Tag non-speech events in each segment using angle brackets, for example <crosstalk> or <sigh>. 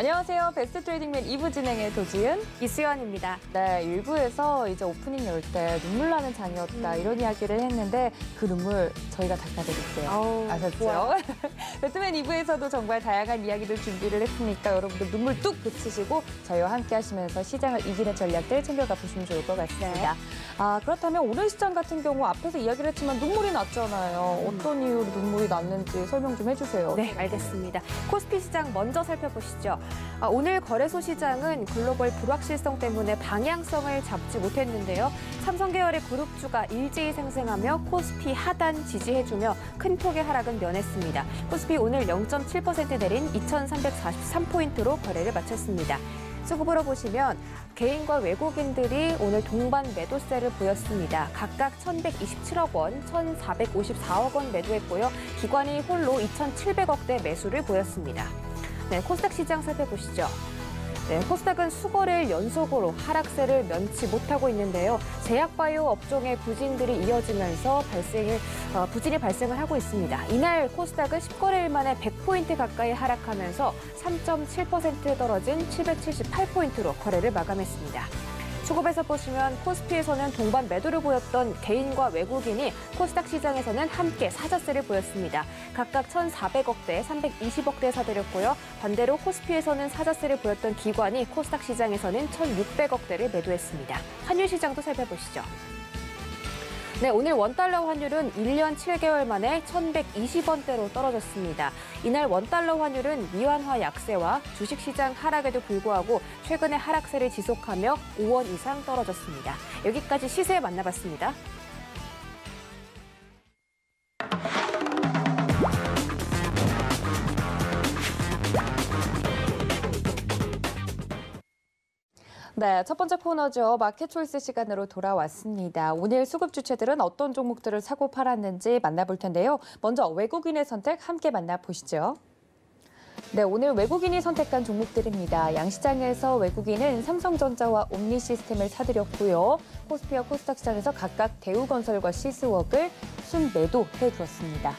안녕하세요. 베스트 트레이딩맨 2부 진행의 도지은, 이수연입니다. 네, 1부에서 이제 오프닝 열 때 눈물 나는 장이었다 음. 이런 이야기를 했는데 그 눈물 저희가 닦아드릴게요. 아 아셨죠? 배트맨 <laughs> 2부에서도 정말 다양한 이야기들 준비를 했으니까 여러분들 눈물 뚝 그치시고 저희와 함께 하시면서 시장을 이기는 전략들 챙겨가 보시면 좋을 것 같습니다. 네. 아, 그렇다면 오늘 시장 같은 경우 앞에서 이야기를 했지만 눈물이 났잖아요. 음. 어떤 이유로 눈물이 났는지 설명 좀 해주세요. 네, 알겠습니다. 코스피 시장 먼저 살펴보시죠. 아, 오늘 거래소 시장은 글로벌 불확실성 때문에 방향성을 잡지 못했는데요. 삼성 계열의 그룹주가 일제히 상승하며 코스피 하단 지지해주며 큰 폭의 하락은 면했습니다. 코스피 오늘 0.7% 내린 2,343포인트로 거래를 마쳤습니다. 수급으로 보시면 개인과 외국인들이 오늘 동반 매도세를 보였습니다. 각각 1,127억 원, 1,454억 원 매도했고요. 기관이 홀로 2,700억대 매수를 보였습니다. 네, 코스닥 시장 살펴보시죠. 네, 코스닥은 수거래 연속으로 하락세를 면치 못하고 있는데요. 제약바이오 업종의 부진들이 이어지면서 발생을, 어, 부진이 발생을 하고 있습니다. 이날 코스닥은 10거래일 만에 100포인트 가까이 하락하면서 3.7% 떨어진 778포인트로 거래를 마감했습니다. 수급에서 보시면 코스피에서는 동반 매도를 보였던 개인과 외국인이 코스닥 시장에서는 함께 사자세를 보였습니다. 각각 1,400억대, 320억대 사들였고요. 반대로 코스피에서는 사자세를 보였던 기관이 코스닥 시장에서는 1,600억대를 매도했습니다. 한유 시장도 살펴보시죠. 네, 오늘 원달러 환율은 1년 7개월 만에 1,120원대로 떨어졌습니다. 이날 원달러 환율은 미완화 약세와 주식시장 하락에도 불구하고 최근의 하락세를 지속하며 5원 이상 떨어졌습니다. 여기까지 시세 만나봤습니다. 네, 첫 번째 코너죠. 마켓 초이스 시간으로 돌아왔습니다. 오늘 수급 주체들은 어떤 종목들을 사고 팔았는지 만나볼 텐데요. 먼저 외국인의 선택 함께 만나보시죠. 네, 오늘 외국인이 선택한 종목들입니다. 양시장에서 외국인은 삼성전자와 옴니 시스템을 사들였고요. 코스피와 코스닥 시장에서 각각 대우건설과 시스웍을 순매도해 두었습니다.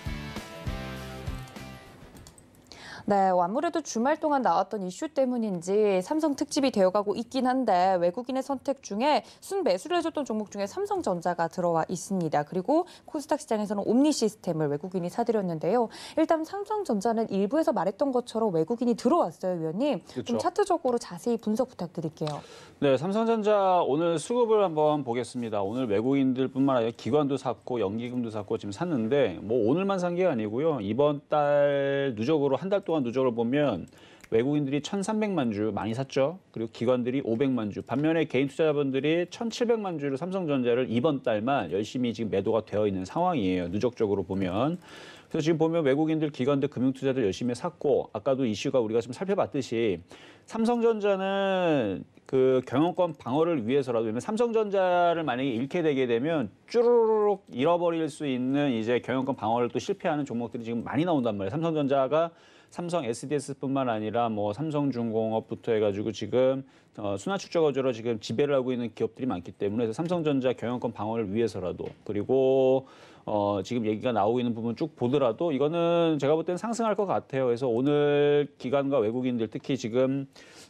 네, 아무래도 주말 동안 나왔던 이슈 때문인지 삼성 특집이 되어가고 있긴 한데 외국인의 선택 중에 순 매수를 해줬던 종목 중에 삼성전자가 들어와 있습니다. 그리고 코스닥 시장에서는 옴니 시스템을 외국인이 사들였는데요. 일단 삼성전자는 일부에서 말했던 것처럼 외국인이 들어왔어요, 위원님. 그렇죠. 좀 차트적으로 자세히 분석 부탁드릴게요. 네, 삼성전자 오늘 수급을 한번 보겠습니다. 오늘 외국인들뿐만 아니라 기관도 샀고 연기금도 샀고 지금 샀는데 뭐 오늘만 산 게 아니고요. 이번 달 누적으로 한 달 동안 또한 누적을 보면 외국인들이 1,300만 주 많이 샀죠. 그리고 기관들이 500만 주. 반면에 개인 투자자분들이 1,700만 주를 삼성전자를 이번 달만 열심히 지금 매도가 되어 있는 상황이에요. 누적적으로 보면. 그래서 지금 보면 외국인들, 기관들, 금융투자들 열심히 샀고 아까도 이슈가 우리가 좀 살펴봤듯이 삼성전자는 그 경영권 방어를 위해서라도 삼성전자를 만약에 잃게 되게 되면 쭈르륵 잃어버릴 수 있는 이제 경영권 방어를 또 실패하는 종목들이 지금 많이 나온단 말이에요. 삼성전자가 삼성 SDS뿐만 아니라 뭐 삼성중공업부터 해가지고 지금 어, 순환 축적 어조로 지금 지배를 하고 있는 기업들이 많기 때문에 삼성전자 경영권 방어를 위해서라도 그리고 어, 지금 얘기가 나오고 있는 부분 쭉 보더라도 이거는 제가 볼 땐 상승할 것 같아요. 그래서 오늘 기관과 외국인들 특히 지금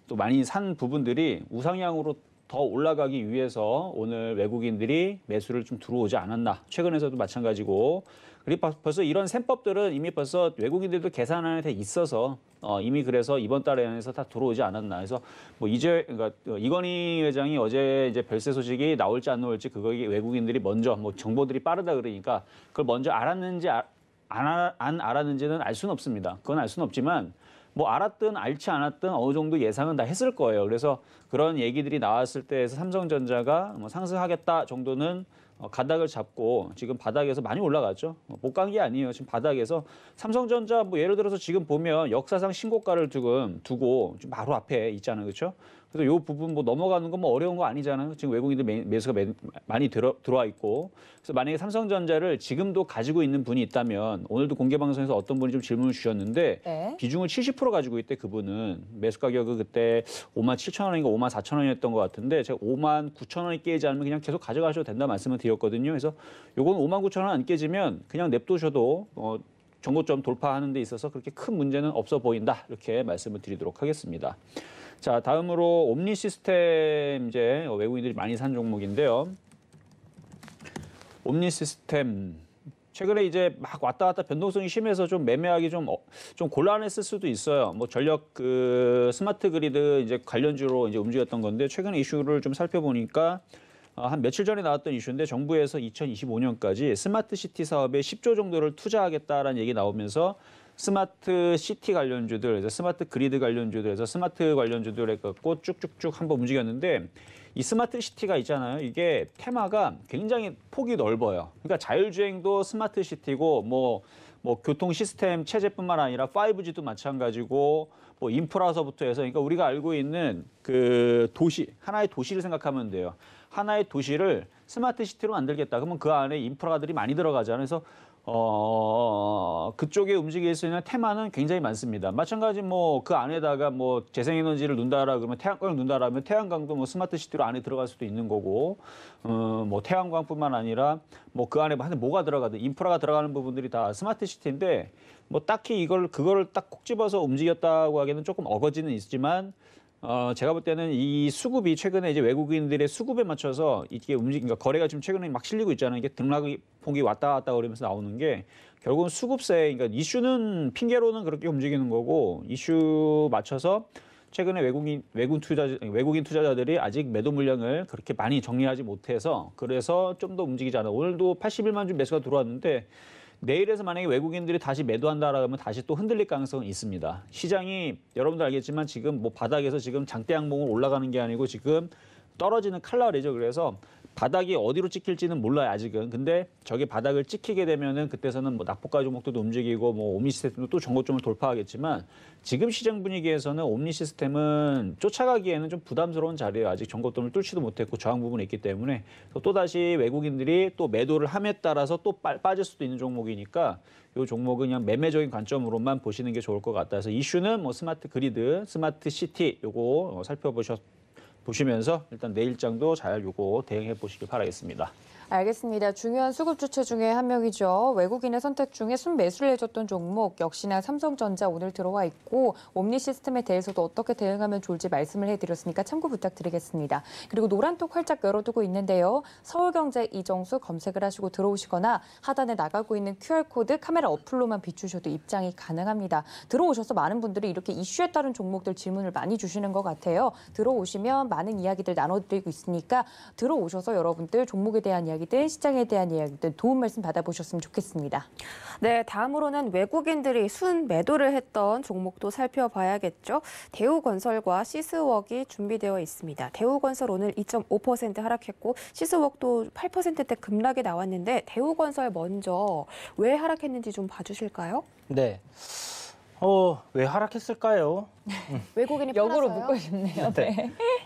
또 많이 산 부분들이 우상향으로 더 올라가기 위해서 오늘 외국인들이 매수를 좀 들어오지 않았나. 최근에서도 마찬가지고 그리고 벌써 이런 셈법들은 이미 벌써 외국인들도 계산 안에 있어서 어, 이미 그래서 이번 달에 해서 다 들어오지 않았나. 해서뭐 이제 그러니까 어, 이건희 회장이 어제 이제 별세 소식이 나올지 안 나올지 그거에 외국인들이 먼저 뭐 정보들이 빠르다 그러니까 그걸 먼저 알았는지 아, 안, 안 알았는지는 알 수는 없습니다. 그건 알 수는 없지만 뭐 알았든 알지 않았든 어느 정도 예상은 다 했을 거예요. 그래서 그런 얘기들이 나왔을 때에서 삼성전자가 뭐 상승하겠다 정도는 어, 가닥을 잡고 지금 바닥에서 많이 올라갔죠. 못 간게 뭐 아니에요. 지금 바닥에서 삼성전자 뭐 예를 들어서 지금 보면 역사상 신고가를 두금 두고 바로 앞에 있잖아요. 그렇죠? 그래서 요 부분 뭐 넘어가는 건 뭐 어려운 거 아니잖아요. 지금 외국인들 매, 매수가 많이 들어, 들어와 있고. 그래서 만약에 삼성전자를 지금도 가지고 있는 분이 있다면 오늘도 공개 방송에서 어떤 분이 좀 질문을 주셨는데 네. 비중을 70% 가지고 있대 그분은 매수 가격은 그때 5만 7천 원인가 5만 4천 원이었던 것 같은데 제가 5만 9천 원이 깨지 않으면 그냥 계속 가져가셔도 된다 말씀을 드렸거든요. 그래서 요건 5만 9천 원 안 깨지면 그냥 냅두셔도 어, 정고점 돌파하는 데 있어서 그렇게 큰 문제는 없어 보인다 이렇게 말씀을 드리도록 하겠습니다. 자, 다음으로 옴니 시스템 이제 외국인들이 많이 산 종목인데요. 옴니 시스템 최근에 이제 막 왔다 갔다 변동성이 심해서 좀 매매하기 좀, 어, 좀 곤란했을 수도 있어요. 뭐 전력 그 스마트 그리드 이제 관련주로 이제 움직였던 건데 최근 이슈를 좀 살펴보니까 아, 한 며칠 전에 나왔던 이슈인데 정부에서 2025년까지 스마트 시티 사업에 10조 정도를 투자하겠다라는 얘기 나오면서 스마트 시티 관련주들, 스마트 그리드 관련주들에서 스마트 관련주들 해갖고 쭉쭉쭉 한번 움직였는데 이 스마트 시티가 있잖아요. 이게 테마가 굉장히 폭이 넓어요. 그러니까 자율주행도 스마트 시티고 뭐, 뭐 교통 시스템 체제뿐만 아니라 5G도 마찬가지고 뭐 인프라서부터 해서 그러니까 우리가 알고 있는 그 도시 하나의 도시를 생각하면 돼요. 하나의 도시를 스마트 시티로 만들겠다. 그러면 그 안에 인프라들이 많이 들어가잖아요. 그래서 어, 그쪽에 움직일 수 있는 테마는 굉장히 많습니다. 마찬가지 뭐 그 안에다가 뭐 재생에너지를 논다라 그러면 태양광을 논다라 면 태양광도 뭐 스마트 시티로 안에 들어갈 수도 있는 거고, 어, 뭐 태양광뿐만 아니라 뭐 그 안에 하여 뭐가 들어가든 인프라가 들어가는 부분들이 다 스마트 시티인데 뭐 딱히 이걸 그거를 딱 콕 집어서 움직였다고 하기에는 조금 어거지는 있지만 어, 제가 볼 때는 이 수급이 최근에 이제 외국인들의 수급에 맞춰서 이게 움직, 인러 그러니까 거래가 지금 최근에 막 실리고 있잖아요. 이게 등락폭이 왔다 갔다 그러면서 나오는 게 결국은 수급세, 그러니까 이슈는 핑계로는 그렇게 움직이는 거고 이슈 맞춰서 최근에 외국인 외국 투자 외국인 투자자들이 아직 매도 물량을 그렇게 많이 정리하지 못해서 그래서 좀 더 움직이지 않아. 오늘도 81만 주 매수가 들어왔는데 내일에서 만약에 외국인들이 다시 매도한다라면 다시 또 흔들릴 가능성은 있습니다. 시장이 여러분들 알겠지만 지금 뭐 바닥에서 지금 장대 양봉을 올라가는 게 아니고 지금 떨어지는 칼날이죠. 그래서 바닥이 어디로 찍힐지는 몰라요 아직은. 근데 저게 바닥을 찍히게 되면은 그때서는 뭐 낙폭가 종목도 움직이고 뭐 옴니 시스템도 또 정고점을 돌파하겠지만 지금 시장 분위기에서는 옴니 시스템은 쫓아가기에는 좀 부담스러운 자리예요. 아직 정고점을 뚫지도 못했고 저항 부분이 있기 때문에 또 다시 외국인들이 또 매도를 함에 따라서 또 빠질 수도 있는 종목이니까 이 종목은 그냥 매매적인 관점으로만 보시는 게 좋을 것 같아서 이슈는 뭐 스마트 그리드, 스마트 시티 요거 살펴보셨. 보시면서 일단 내일장도 잘 요거 대응해 보시길 바라겠습니다. 알겠습니다. 중요한 수급 주체 중에 한 명이죠. 외국인의 선택 중에 순매수를 해줬던 종목 역시나 삼성전자 오늘 들어와 있고 옴니 시스템에 대해서도 어떻게 대응하면 좋을지 말씀을 해드렸으니까 참고 부탁드리겠습니다. 그리고 노란톡 활짝 열어두고 있는데요. 서울경제 이정수 검색을 하시고 들어오시거나 하단에 나가고 있는 QR코드 카메라 어플로만 비추셔도 입장이 가능합니다. 들어오셔서 많은 분들이 이렇게 이슈에 따른 종목들 질문을 많이 주시는 것 같아요. 들어오시면 많은 이야기들 나눠드리고 있으니까 들어오셔서 여러분들 종목에 대한 이야기 이야기든 시장에 대한 이야기든 도움 말씀 받아보셨으면 좋겠습니다. 네, 다음으로는 외국인들이 순 매도를 했던 종목도 살펴봐야겠죠. 대우건설과 시스웍이 준비되어 있습니다. 대우건설 오늘 2.5% 하락했고 시스웍도 8%대 급락이 나왔는데 대우건설 먼저 왜 하락했는지 좀 봐주실까요? 네. 어, 왜 하락했을까요? <laughs> 외국인이 역으로 묻고 싶네요. 네.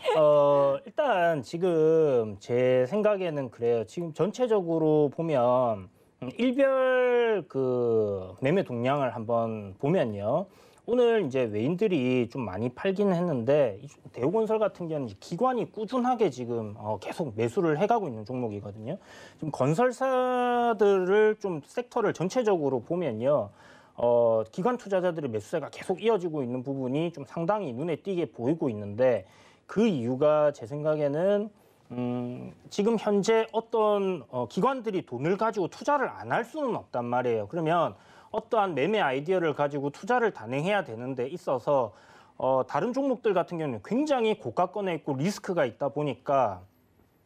네. 어, 일단 지금 제 생각에는 그래요. 지금 전체적으로 보면 일별 그 매매 동향을 한번 보면요. 오늘 이제 외인들이 좀 많이 팔긴 했는데 대우건설 같은 경우는 기관이 꾸준하게 지금 어 계속 매수를 해가고 있는 종목이거든요. 지금 건설사들을 좀 섹터를 전체적으로 보면요. 어, 기관 투자자들의 매수세가 계속 이어지고 있는 부분이 좀 상당히 눈에 띄게 보이고 있는데 그 이유가 제 생각에는 음, 지금 현재 어떤 어, 기관들이 돈을 가지고 투자를 안 할 수는 없단 말이에요. 그러면 어떠한 매매 아이디어를 가지고 투자를 단행해야 되는데 있어서 어, 다른 종목들 같은 경우는 굉장히 고가권에 있고 리스크가 있다 보니까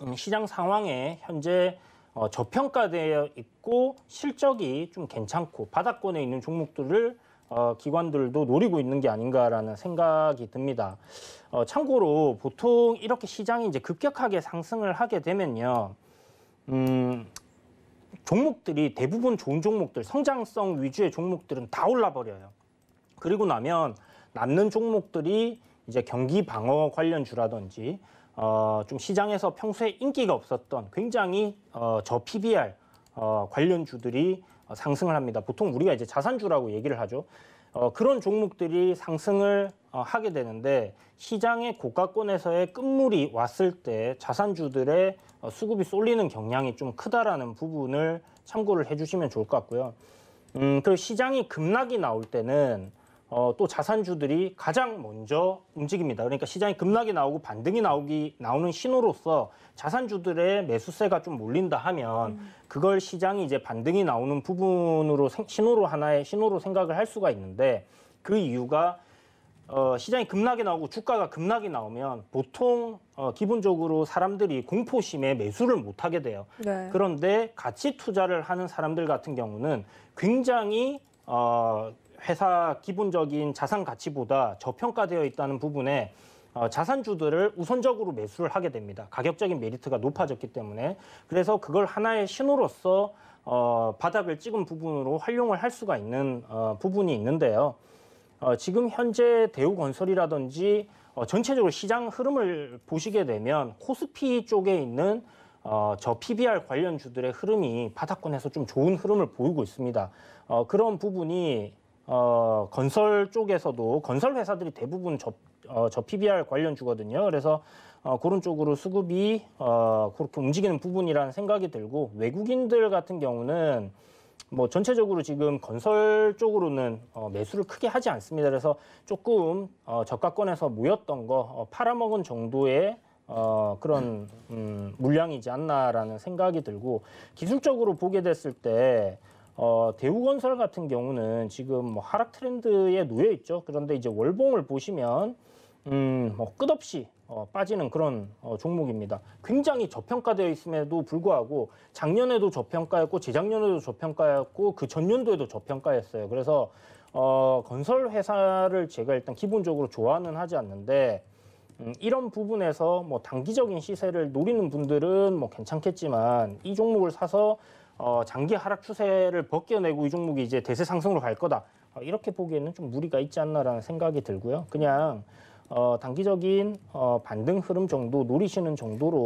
음, 시장 상황에 현재 어, 저평가되어 있고 실적이 좀 괜찮고 바닥권에 있는 종목들을 어, 기관들도 노리고 있는 게 아닌가라는 생각이 듭니다. 어, 참고로 보통 이렇게 시장이 이제 급격하게 상승을 하게 되면요. 음, 종목들이 대부분 좋은 종목들, 성장성 위주의 종목들은 다 올라 버려요. 그리고 나면 남는 종목들이 이제 경기 방어 관련주라든지 어, 좀 시장에서 평소에 인기가 없었던 굉장히 어, 저 PBR 어, 관련 주들이 어, 상승을 합니다. 보통 우리가 이제 자산주라고 얘기를 하죠. 어, 그런 종목들이 상승을 어, 하게 되는데 시장의 고가권에서의 끝물이 왔을 때 자산주들의 어, 수급이 쏠리는 경향이 좀 크다라는 부분을 참고를 해주시면 좋을 것 같고요. 음, 그리고 시장이 급락이 나올 때는 어, 또 자산주들이 가장 먼저 움직입니다. 그러니까 시장이 급락이 나오고 반등이 나오기 나오는 신호로서 자산주들의 매수세가 좀 몰린다 하면 음. 그걸 시장이 이제 반등이 나오는 부분으로 신호로 하나의 신호로 생각을 할 수가 있는데 그 이유가 어, 시장이 급락이 나오고 주가가 급락이 나오면 보통 어, 기본적으로 사람들이 공포심에 매수를 못하게 돼요. 네. 그런데 같이 투자를 하는 사람들 같은 경우는 굉장히 어, 회사 기본적인 자산 가치보다 저평가되어 있다는 부분에 어, 자산주들을 우선적으로 매수를 하게 됩니다. 가격적인 메리트가 높아졌기 때문에 그래서 그걸 하나의 신호로서 어, 바닥을 찍은 부분으로 활용을 할 수가 있는 어, 부분이 있는데요. 어, 지금 현재 대우건설이라든지 어, 전체적으로 시장 흐름을 보시게 되면 코스피 쪽에 있는 어, 저 PBR 관련 주들의 흐름이 바닥권에서 좀 좋은 흐름을 보이고 있습니다. 어, 그런 부분이 어, 건설 쪽에서도 건설 회사들이 대부분 저, 어, 저 PBR 관련주거든요. 그래서 어, 그런 쪽으로 수급이 어, 그렇게 움직이는 부분이라는 생각이 들고 외국인들 같은 경우는 뭐 전체적으로 지금 건설 쪽으로는 어, 매수를 크게 하지 않습니다. 그래서 조금 어, 저가권에서 모였던 거 어, 팔아먹은 정도의 어, 그런 음, 물량이지 않나라는 생각이 들고 기술적으로 보게 됐을 때 어, 대우건설 같은 경우는 지금 뭐 하락 트렌드에 놓여 있죠. 그런데 이제 월봉을 보시면 음, 뭐 끝없이 어, 빠지는 그런 어, 종목입니다. 굉장히 저평가되어 있음에도 불구하고 작년에도 저평가였고 재작년에도 저평가였고 그 전년도에도 저평가였어요. 그래서 어, 건설 회사를 제가 일단 기본적으로 좋아는 하지 않는데 음, 이런 부분에서 뭐 단기적인 시세를 노리는 분들은 뭐 괜찮겠지만 이 종목을 사서 어, 장기 하락 추세를 벗겨내고 이 종목이 이제 대세 상승으로 갈 거다. 어, 이렇게 보기에는 좀 무리가 있지 않나라는 생각이 들고요. 그냥 어, 단기적인 어, 반등 흐름 정도 노리시는 정도로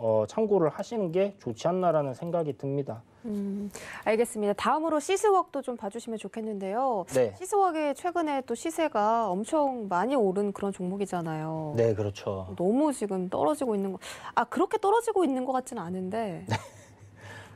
어, 참고를 하시는 게 좋지 않나라는 생각이 듭니다. 음, 알겠습니다. 다음으로 시스웍도 좀 봐주시면 좋겠는데요. 네. 시스웍의 최근에 또 시세가 엄청 많이 오른 그런 종목이잖아요. 네, 그렇죠. 너무 지금 떨어지고 있는 거. 아, 그렇게 떨어지고 있는 것 같지는 않은데. 네.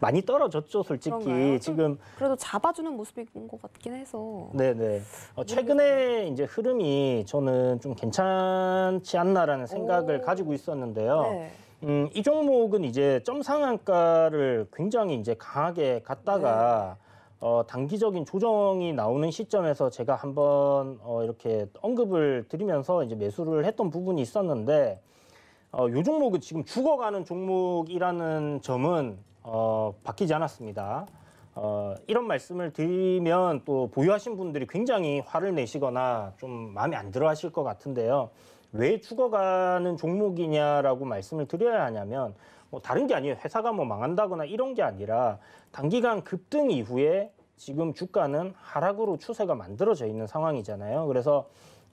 많이 떨어졌죠, 솔직히. 그런가요? 지금 그래도 잡아주는 모습인 것 같긴 해서. 네네. 어, 네. 최근에 이제 흐름이 저는 좀 괜찮지 않나라는 생각을 오. 가지고 있었는데요. 네. 음, 이 종목은 이제 점 상한가를 굉장히 이제 강하게 갔다가 네. 어, 단기적인 조정이 나오는 시점에서 제가 한번 어, 이렇게 언급을 드리면서 이제 매수를 했던 부분이 있었는데 어, 요 종목은 지금 죽어가는 종목이라는 점은 어, 바뀌지 않았습니다. 어, 이런 말씀을 드리면 또 보유하신 분들이 굉장히 화를 내시거나 좀 마음에 안 들어 하실 것 같은데요. 왜 죽어가는 종목이냐라고 말씀을 드려야 하냐면 뭐 다른 게 아니에요. 회사가 뭐 망한다거나 이런 게 아니라 단기간 급등 이후에 지금 주가는 하락으로 추세가 만들어져 있는 상황이잖아요. 그래서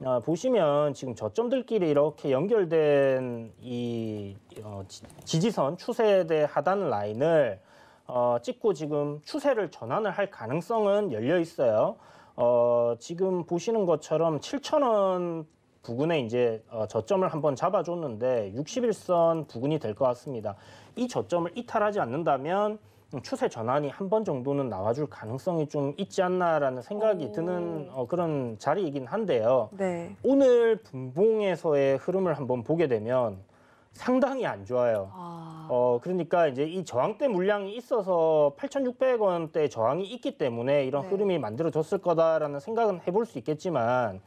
어, 보시면 지금 저점들끼리 이렇게 연결된 이 어, 지지선 추세대 하단 라인을 어, 찍고 지금 추세를 전환을 할 가능성은 열려 있어요. 어, 지금 보시는 것처럼 7,000원 부근에 이제 어, 저점을 한번 잡아줬는데 61선 부근이 될 것 같습니다. 이 저점을 이탈하지 않는다면 추세 전환이 한 번 정도는 나와줄 가능성이 좀 있지 않나라는 생각이 오. 드는 어, 그런 자리이긴 한데요. 네. 오늘 분봉에서의 흐름을 한번 보게 되면 상당히 안 좋아요. 아. 어, 그러니까 이제 이 저항대 물량이 있어서 8,600원대 저항이 있기 때문에 이런 네. 흐름이 만들어졌을 거다라는 생각은 해볼 수 있겠지만,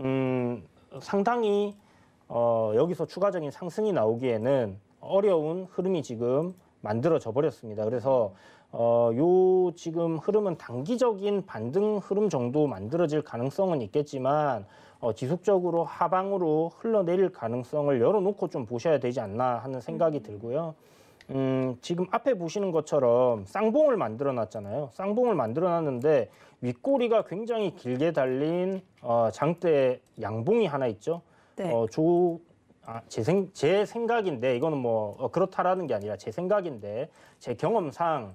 음, 상당히 어, 여기서 추가적인 상승이 나오기에는 어려운 흐름이 지금 만들어져 버렸습니다. 그래서 어, 요 지금 흐름은 단기적인 반등 흐름 정도 만들어질 가능성은 있겠지만 어, 지속적으로 하방으로 흘러내릴 가능성을 열어놓고 좀 보셔야 되지 않나 하는 생각이 음. 들고요. 음, 지금 앞에 보시는 것처럼 쌍봉을 만들어 놨잖아요. 쌍봉을 만들어 놨는데 윗꼬리가 굉장히 길게 달린 어, 장대 양봉이 하나 있죠. 네. 어, 조, 아, 제, 생, 제 생각인데 이거는 뭐 어, 그렇다라는 게 아니라 제 생각인데 제 경험상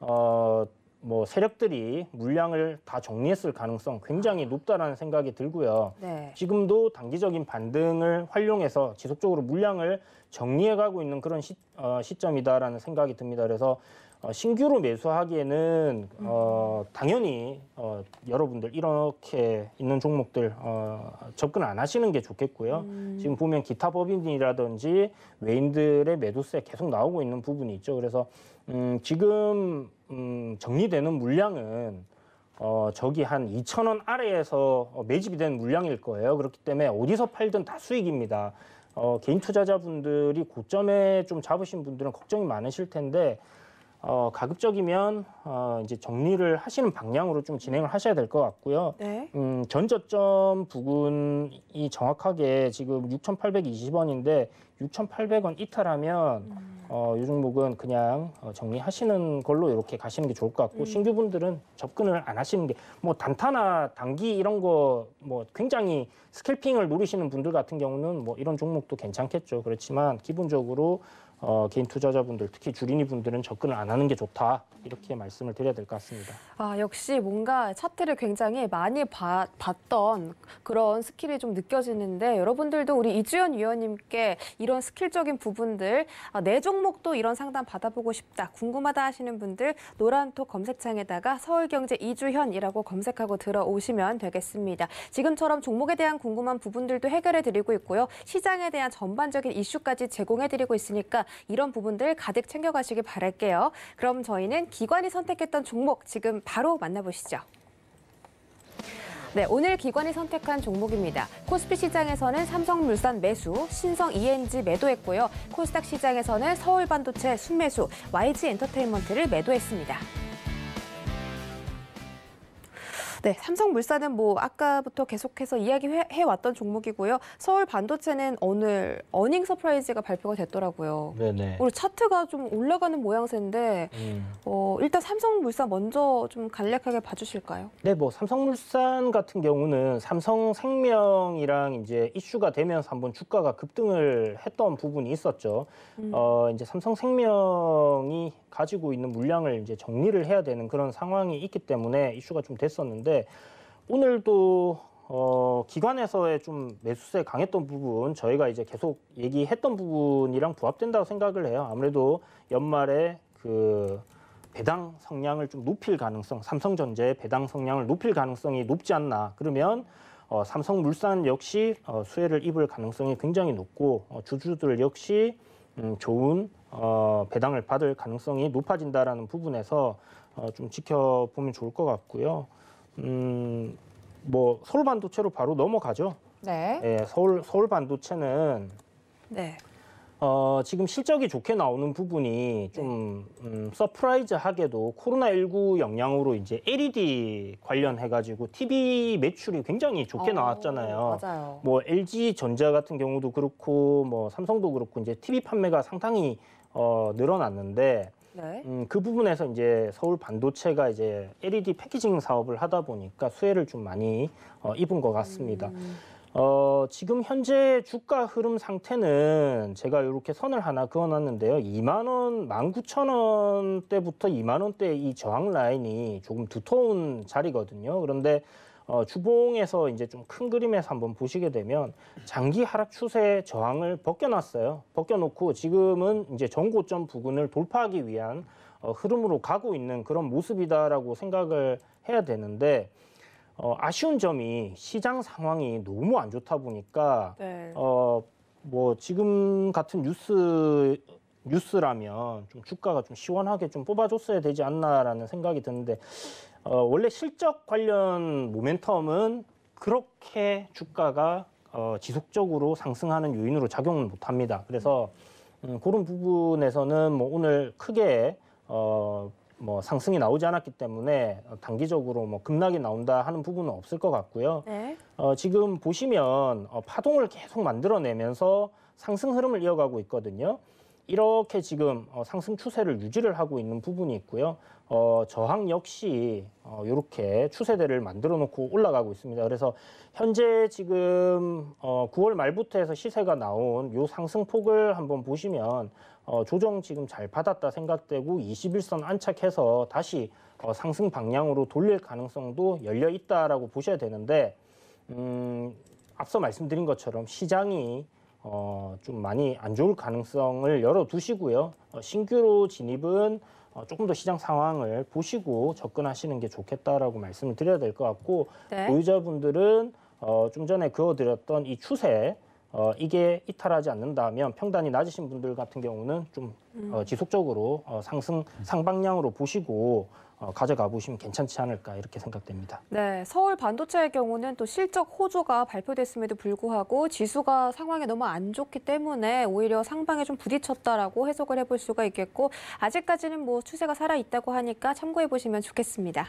어, 뭐 세력들이 물량을 다 정리했을 가능성 굉장히 높다라는 생각이 들고요. 네. 지금도 단기적인 반등을 활용해서 지속적으로 물량을 정리해가고 있는 그런 시, 어, 시점이다라는 생각이 듭니다. 그래서 어, 신규로 매수하기에는 어, 당연히 어, 여러분들 이렇게 있는 종목들 어, 접근 안 하시는 게 좋겠고요. 음. 지금 보면 기타 법인이라든지 외인들의 매도세 계속 나오고 있는 부분이 있죠. 그래서 음, 지금 음, 정리되는 물량은 어, 저기 한 2천 원 아래에서 어, 매집이 된 물량일 거예요. 그렇기 때문에 어디서 팔든 다 수익입니다. 어, 개인 투자자분들이 고점에 좀 잡으신 분들은 걱정이 많으실 텐데 어, 가급적이면 어, 이제 정리를 하시는 방향으로 좀 진행을 하셔야 될 것 같고요. 네. 음, 전저점 부근이 정확하게 지금 6,820원인데 6,800원 이탈하면 음. 어, 이 종목은 그냥 어, 정리하시는 걸로 이렇게 가시는 게 좋을 것 같고 음. 신규분들은 접근을 안 하시는 게 뭐 단타나 단기 이런 거 뭐 굉장히 스캘핑을 노리시는 분들 같은 경우는 뭐 이런 종목도 괜찮겠죠. 그렇지만 기본적으로 어, 개인 투자자분들 특히 주린이 분들은 접근을 안 하는 게 좋다 이렇게 말씀을 드려야 될 것 같습니다. 아 역시 뭔가 차트를 굉장히 많이 봐, 봤던 그런 스킬이 좀 느껴지는데 여러분들도 우리 이주연 위원님께 이런 스킬적인 부분들 아, 내 종목도 이런 상담 받아보고 싶다 궁금하다 하시는 분들 노란톡 검색창에다가 서울경제 이주현이라고 검색하고 들어오시면 되겠습니다. 지금처럼 종목에 대한 궁금한 부분들도 해결해 드리고 있고요 시장에 대한 전반적인 이슈까지 제공해 드리고 있으니까 이런 부분들 가득 챙겨가시길 바랄게요. 그럼 저희는 기관이 선택했던 종목 지금 바로 만나보시죠. 네, 오늘 기관이 선택한 종목입니다. 코스피 시장에서는 삼성물산 매수, 신성 ENG 매도했고요. 코스닥 시장에서는 서울반도체 순매수, YG엔터테인먼트를 매도했습니다. 네, 삼성물산은 뭐 아까부터 계속해서 이야기해 왔던 종목이고요. 서울 반도체는 오늘 어닝 서프라이즈가 발표가 됐더라고요. 네네. 오늘 차트가 좀 올라가는 모양새인데 음. 어, 일단 삼성물산 먼저 좀 간략하게 봐주실까요? 네, 뭐 삼성물산 같은 경우는 삼성생명이랑 이제 이슈가 되면서 한번 주가가 급등을 했던 부분이 있었죠. 음. 어, 이제 삼성생명이 가지고 있는 물량을 이제 정리를 해야 되는 그런 상황이 있기 때문에 이슈가 좀 됐었는데. 있는데 오늘도 어, 기관에서의 좀 매수세 강했던 부분 저희가 이제 계속 얘기했던 부분이랑 부합된다고 생각을 해요. 아무래도 연말에 그 배당 성량을 좀 높일 가능성, 삼성전자의 배당 성량을 높일 가능성이 높지 않나. 그러면 어, 삼성물산 역시 어, 수혜를 입을 가능성이 굉장히 높고 어, 주주들 역시 음, 좋은 어, 배당을 받을 가능성이 높아진다라는 부분에서 어, 좀 지켜보면 좋을 것 같고요. 음, 뭐 서울 반도체로 바로 넘어가죠. 네. 예, 서울 서울 반도체는 네. 어, 지금 실적이 좋게 나오는 부분이 좀 네. 음, 서프라이즈하게도 코로나19 영향으로 이제 LED 관련해가지고 TV 매출이 굉장히 좋게 오, 어, 나왔잖아요. 맞아요. 뭐 LG 전자 같은 경우도 그렇고 뭐 삼성도 그렇고 이제 TV 판매가 상당히 어, 늘어났는데 네. 음, 그 부분에서 이제 서울 반도체가 이제 LED 패키징 사업을 하다 보니까 수혜를 좀 많이 어, 입은 것 같습니다. 음. 어, 지금 현재 주가 흐름 상태는 제가 이렇게 선을 하나 그어놨는데요. 2만 원, 1 9천원대부터 2만 원대 이 저항 라인이 조금 두터운 자리거든요. 그런데 어, 주봉에서 이제 좀 큰 그림에서 한번 보시게 되면 장기 하락 추세 저항을 벗겨놨어요. 벗겨놓고 지금은 이제 전고점 부근을 돌파하기 위한 어, 흐름으로 가고 있는 그런 모습이다라고 생각을 해야 되는데 어, 아쉬운 점이 시장 상황이 너무 안 좋다 보니까 네. 어, 뭐 지금 같은 뉴스 뉴스라면 좀 주가가 좀 시원하게 좀 뽑아줬어야 되지 않나라는 생각이 드는데 어, 원래 실적 관련 모멘텀은 그렇게 주가가 어, 지속적으로 상승하는 요인으로 작용을 못합니다. 그래서 음, 그런 부분에서는 뭐 오늘 크게 어, 뭐 상승이 나오지 않았기 때문에 단기적으로 뭐 급락이 나온다 하는 부분은 없을 것 같고요. 네. 어, 지금 보시면 어, 파동을 계속 만들어내면서 상승 흐름을 이어가고 있거든요. 이렇게 지금 어, 상승 추세를 유지를 하고 있는 부분이 있고요. 어, 저항 역시 어, 이렇게 추세대를 만들어 놓고 올라가고 있습니다. 그래서 현재 지금 어, 9월 말부터 해서 시세가 나온 요 상승폭을 한번 보시면 어, 조정 지금 잘 받았다 생각되고 21선 안착해서 다시 어, 상승 방향으로 돌릴 가능성도 열려 있다라고 보셔야 되는데 음, 앞서 말씀드린 것처럼 시장이 어, 좀 많이 안 좋을 가능성을 열어두시고요. 어, 신규로 진입은 어, 조금 더 시장 상황을 보시고 접근하시는 게 좋겠다라고 말씀을 드려야 될 것 같고 네. 보유자분들은 어, 좀 전에 그어드렸던 이 추세 어, 이게 이탈하지 않는다면 평단이 낮으신 분들 같은 경우는 좀 어, 음. 어, 지속적으로 어, 상승 상방향으로 보시고 어, 가져가 보시면 괜찮지 않을까 이렇게 생각됩니다. 네, 서울 반도체의 경우는 또 실적 호조가 발표됐음에도 불구하고 지수가 상황이 너무 안 좋기 때문에 오히려 상방에 좀 부딪혔다라고 해석을 해볼 수가 있겠고 아직까지는 뭐 추세가 살아 있다고 하니까 참고해 보시면 좋겠습니다.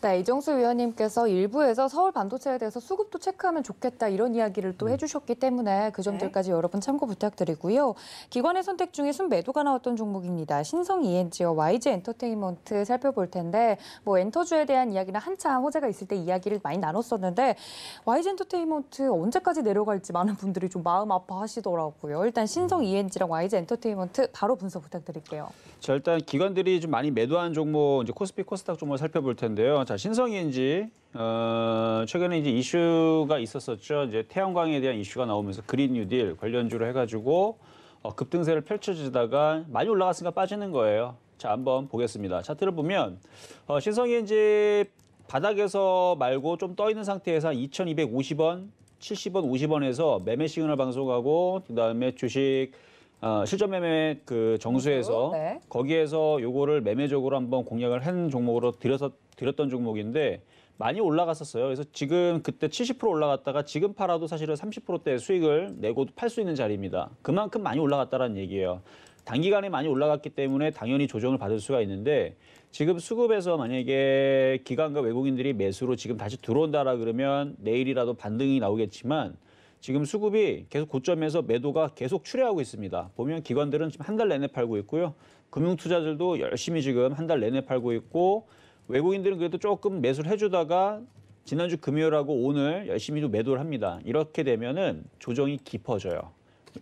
네, 이정수 위원님께서 일부에서 서울 반도체에 대해서 수급도 체크하면 좋겠다 이런 이야기를 또 음. 해주셨기 때문에 그 네. 점들까지 여러분 참고 부탁드리고요. 기관의 선택 중에 순매도가 나왔던 종목입니다. 신성 ENG와 YG 엔터테인먼트 살펴볼 텐데 뭐 엔터주에 대한 이야기는 한참 호재가 있을 때 이야기를 많이 나눴었는데 YG 엔터테인먼트 언제까지 내려갈지 많은 분들이 좀 마음 아파하시더라고요. 일단 신성 ENG랑 음. YG 엔터테인먼트 바로 분석 부탁드릴게요. 자, 일단 기관들이 좀 많이 매도한 종목 이제 코스피 코스닥 종목 살펴볼 텐데요. 자, 신성인지 어, 최근에 이제 이슈가 있었었죠. 이제 태양광에 대한 이슈가 나오면서 그린 뉴딜 관련주로 해가지고 어, 급등세를 펼쳐지다가 많이 올라갔으니까 빠지는 거예요. 자, 한번 보겠습니다. 차트를 보면 어, 신성인지 바닥에서 말고 좀 떠 있는 상태에서 2,250원, 70원, 50원에서 매매 시그널 방송하고 그다음에 주식 어, 실전 매매 그 정수에서 네. 거기에서 요거를 매매적으로 한번 공략을 한 종목으로 들여서 드렸던 종목인데 많이 올라갔었어요. 그래서 지금 그때 70% 올라갔다가 지금 팔아도 사실은 30%대 수익을 내고팔 수 있는 자리입니다. 그만큼 많이 올라갔다는 얘기예요. 단기간에 많이 올라갔기 때문에 당연히 조정을 받을 수가 있는데 지금 수급에서 만약에 기관과 외국인들이 매수로 지금 다시 들어온다라 그러면 내일이라도 반등이 나오겠지만 지금 수급이 계속 고점에서 매도가 계속 출회하고 있습니다. 보면 기관들은 지금 한 달 내내 팔고 있고요. 금융투자들도 열심히 지금 한 달 내내 팔고 있고 외국인들은 그래도 조금 매수를 해주다가 지난주 금요일하고 오늘 열심히 도 매도를 합니다. 이렇게 되면은 조정이 깊어져요.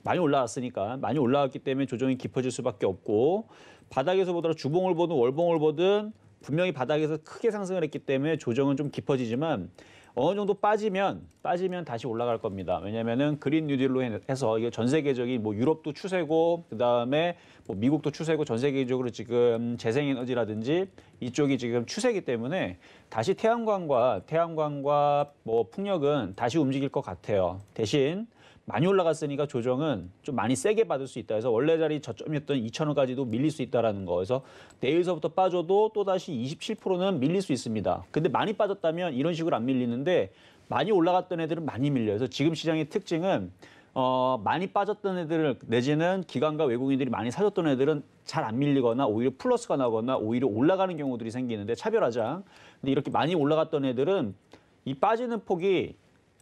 많이 올라왔으니까 많이 올라왔기 때문에 조정이 깊어질 수밖에 없고 바닥에서 보더라도 주봉을 보든 월봉을 보든 분명히 바닥에서 크게 상승을 했기 때문에 조정은 좀 깊어지지만 어느 정도 빠지면 빠지면 다시 올라갈 겁니다. 왜냐면은 하 그린 뉴딜로 해서 이게 전 세계적인 뭐 유럽도 추세고 그다음에 뭐 미국도 추세고 전 세계적으로 지금 재생 에너지라든지 이쪽이 지금 추세기 때문에 다시 태양광과 태양광과 뭐 풍력은 다시 움직일 것 같아요. 대신 많이 올라갔으니까 조정은 좀 많이 세게 받을 수 있다 그래서 원래 자리 저점이었던 2,000원까지도 밀릴 수 있다라는 거. 그래서 내일서부터 빠져도 또다시 27%는 밀릴 수 있습니다. 근데 많이 빠졌다면 이런 식으로 안 밀리는데 많이 올라갔던 애들은 많이 밀려요. 그래서 지금 시장의 특징은 어, 많이 빠졌던 애들을 내지는 기관과 외국인들이 많이 사줬던 애들은 잘 안 밀리거나 오히려 플러스가 나거나 오히려 올라가는 경우들이 생기는데 차별하자. 근데 이렇게 많이 올라갔던 애들은 이 빠지는 폭이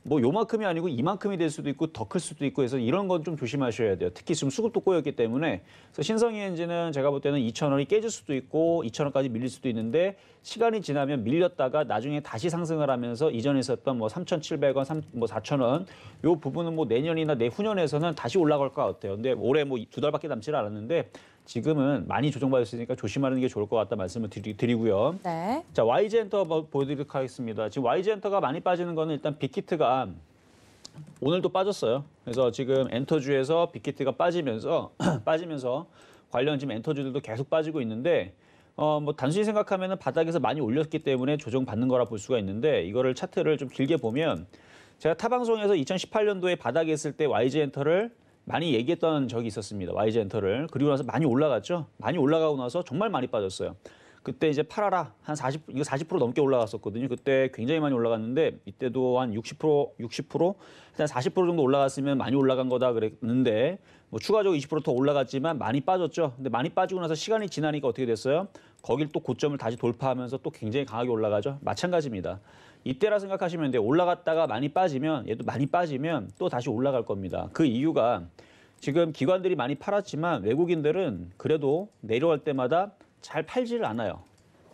뭐 요만큼이 아니고 이만큼이 될 수도 있고 더 클 수도 있고 해서 이런 건 좀 조심하셔야 돼요. 특히 지금 수급도 꼬였기 때문에 그래서 신성희 엔진은 제가 볼 때는 2천원이 깨질 수도 있고 2천원까지 밀릴 수도 있는데 시간이 지나면 밀렸다가 나중에 다시 상승을 하면서 이전에 있었던 뭐 3,700원, 3, 뭐4천원요 부분은 뭐 내년이나 내후년에서는 다시 올라갈 것 같아요. 근데 올해 뭐 두 달밖에 남지 않았는데 지금은 많이 조정받을 수 있으니까 조심하는 게 좋을 것 같다 말씀을 드리, 고요 네. 자, YG엔터 보여드리도록 하겠습니다. 지금 YG엔터가 많이 빠지는 거는 일단 빅히트가 오늘도 빠졌어요. 그래서 지금 엔터주에서 빅히트가 빠지면서 <clears throat> 빠지면서 관련 지금 엔터주들도 계속 빠지고 있는데 어, 뭐 단순히 생각하면 바닥에서 많이 올렸기 때문에 조정받는 거라 볼 수가 있는데 이거를 차트를 좀 길게 보면 제가 타 방송에서 2018년도에 바닥에 있을 때 YG엔터를 많이 얘기했던 적이 있었습니다. y 이 엔터를. 그리고 나서 많이 올라갔죠. 많이 올라가고 나서 정말 많이 빠졌어요. 그때 이제 팔아라 한 40, 이거 40% 넘게 올라갔었거든요. 그때 굉장히 많이 올라갔는데 이때도 한 60%, 60% 일단 40% 정도 올라갔으면 많이 올라간 거다 그랬는데 뭐 추가적으로 20%더 올라갔지만 많이 빠졌죠. 근데 많이 빠지고 나서 시간이 지나니까 어떻게 됐어요? 거길 또 고점을 다시 돌파하면서 또 굉장히 강하게 올라가죠. 마찬가지입니다. 이때라 생각하시면 돼요. 올라갔다가 많이 빠지면 얘도 많이 빠지면 또 다시 올라갈 겁니다. 그 이유가 지금 기관들이 많이 팔았지만 외국인들은 그래도 내려갈 때마다 잘 팔지를 않아요.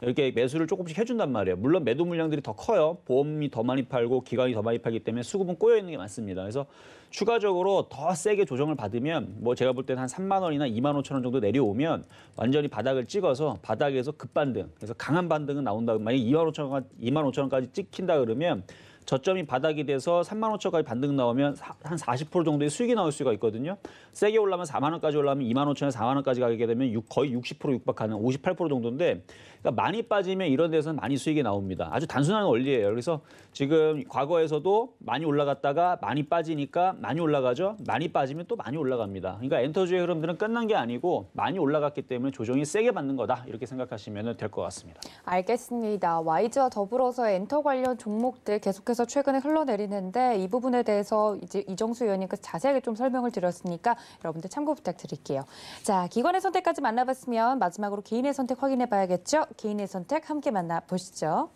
이렇게 매수를 조금씩 해준단 말이에요. 물론 매도 물량들이 더 커요. 보험이 더 많이 팔고 기관이 더 많이 팔기 때문에 수급은 꼬여 있는 게 많습니다. 그래서 추가적으로 더 세게 조정을 받으면 뭐 제가 볼 때는 한 3만 원이나 2만 5천 원 정도 내려오면 완전히 바닥을 찍어서 바닥에서 급반등, 그래서 강한 반등은 나온다. 만약 2만 5천 원, 2만 5천 원까지 찍힌다 그러면 저점이 바닥이 돼서 3만 5천까지 반등 나오면 한 40% 정도의 수익이 나올 수가 있거든요. 세게 올라면 4만 원까지 올라면 2만 5천에서 4만 원까지 가게 되면 거의 60% 육박하는 58% 정도인데 그러니까 많이 빠지면 이런 데서는 많이 수익이 나옵니다. 아주 단순한 원리예요. 그래서 지금 과거에서도 많이 올라갔다가 많이 빠지니까 많이 올라가죠. 많이 빠지면 또 많이 올라갑니다. 그러니까 엔터주의 흐름들은 끝난 게 아니고 많이 올라갔기 때문에 조정이 세게 받는 거다. 이렇게 생각하시면 될 것 같습니다. 알겠습니다. 와이즈와 더불어서 엔터 관련 종목들 계속해서 최근에 흘러내리는데 이 부분에 대해서 이제 이정수 의원님께서 자세하게 좀 설명을 드렸으니까 여러분들 참고 부탁드릴게요. 자, 기관의 선택까지 만나봤으면 마지막으로 개인의 선택 확인해 봐야겠죠? 개인의 선택 함께 만나보시죠.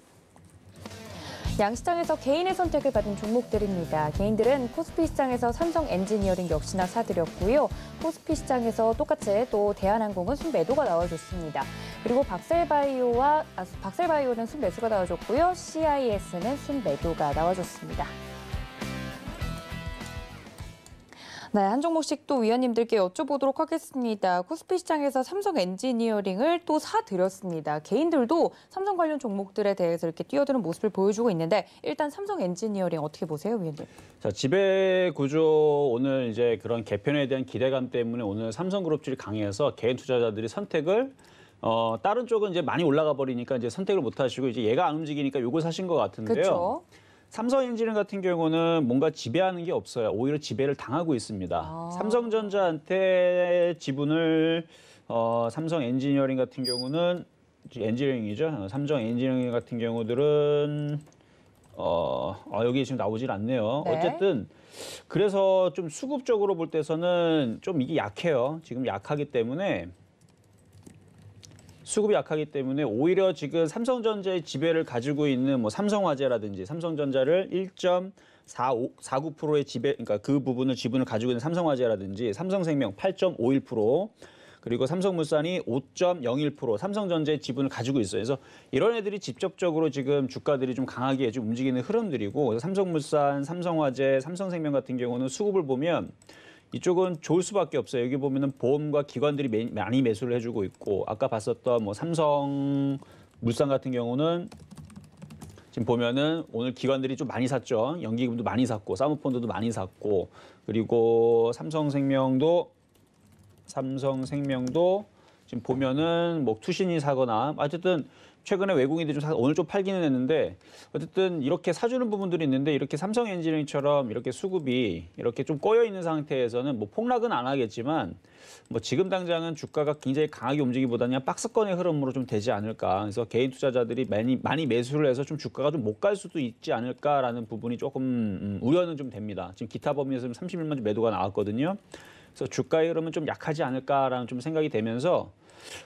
양시장에서 개인의 선택을 받은 종목들입니다. 개인들은 코스피 시장에서 삼성 엔지니어링 역시나 사들였고요. 코스피 시장에서 똑같이 또 대한항공은 순매도가 나와줬습니다. 그리고 박셀바이오와 아, 박셀바이오는 순매수가 나와줬고요. CIS는 순매도가 나와줬습니다. 네, 한종목 씩또 위원님들께 여쭤보도록 하겠습니다. 코스피 시장에서 삼성 엔지니어링을 또 사들였습니다. 개인들도 삼성 관련 종목들에 대해서 이렇게 뛰어드는 모습을 보여주고 있는데 일단 삼성 엔지니어링 어떻게 보세요, 위원님? 자, 지배 구조 오늘 이제 그런 개편에 대한 기대감 때문에 오늘 삼성그룹질이 강해서 개인 투자자들이 선택을 어, 다른 쪽은 이제 많이 올라가 버리니까 이제 선택을 못 하시고 이제 얘가 안 움직이니까 요걸 사신 것 같은데요. 그쵸? 삼성엔진을 같은 경우는 뭔가 지배하는 게 없어요. 오히려 지배를 당하고 있습니다. 아. 삼성전자한테 지분을 어, 삼성 엔지니어링 같은 경우는 엔지니어링이죠. 어, 삼성 엔지니어링 같은 경우들은 어, 어 여기 지금 나오질 않네요. 네. 어쨌든 그래서 좀 수급적으로 볼 때서는 좀 이게 약해요. 지금 약하기 때문에 수급이 약하기 때문에 오히려 지금 삼성전자의 지배를 가지고 있는 뭐 삼성화재라든지 삼성전자를 1.49%의 지배 그러니까 그 부분을 지분을 가지고 있는 삼성화재라든지 삼성생명 8.51% 그리고 삼성물산이 5.01% 삼성전자의 지분을 가지고 있어요. 그래서 이런 애들이 직접적으로 지금 주가들이 좀 강하게 좀 움직이는 흐름들이고 그래서 삼성물산, 삼성화재, 삼성생명 같은 경우는 수급을 보면 이쪽은 좋을 수밖에 없어요. 여기 보면은 보험과 기관들이 매, 많이 매수를 해주고 있고 아까 봤었던 뭐 삼성 물산 같은 경우는 지금 보면은 오늘 기관들이 좀 많이 샀죠. 연기금도 많이 샀고 사모펀드도 많이 샀고 그리고 삼성생명도 삼성생명도 지금 보면은 뭐 투신이 사거나 어쨌든 최근에 외국인들이 좀 사, 오늘 좀 팔기는 했는데 어쨌든 이렇게 사주는 부분들이 있는데 이렇게 삼성 엔지니어링처럼 이렇게 수급이 이렇게 좀 꼬여 있는 상태에서는 뭐 폭락은 안 하겠지만 뭐 지금 당장은 주가가 굉장히 강하게 움직이기보다는 박스권의 흐름으로 좀 되지 않을까. 그래서 개인 투자자들이 많이 많이 매수를 해서 좀 주가가 좀 못 갈 수도 있지 않을까라는 부분이 조금 음, 우려는 좀 됩니다. 지금 기타 범위에서 31만 주 매도가 나왔거든요. 그래서 주가의 흐름은 좀 약하지 않을까라는 좀 생각이 되면서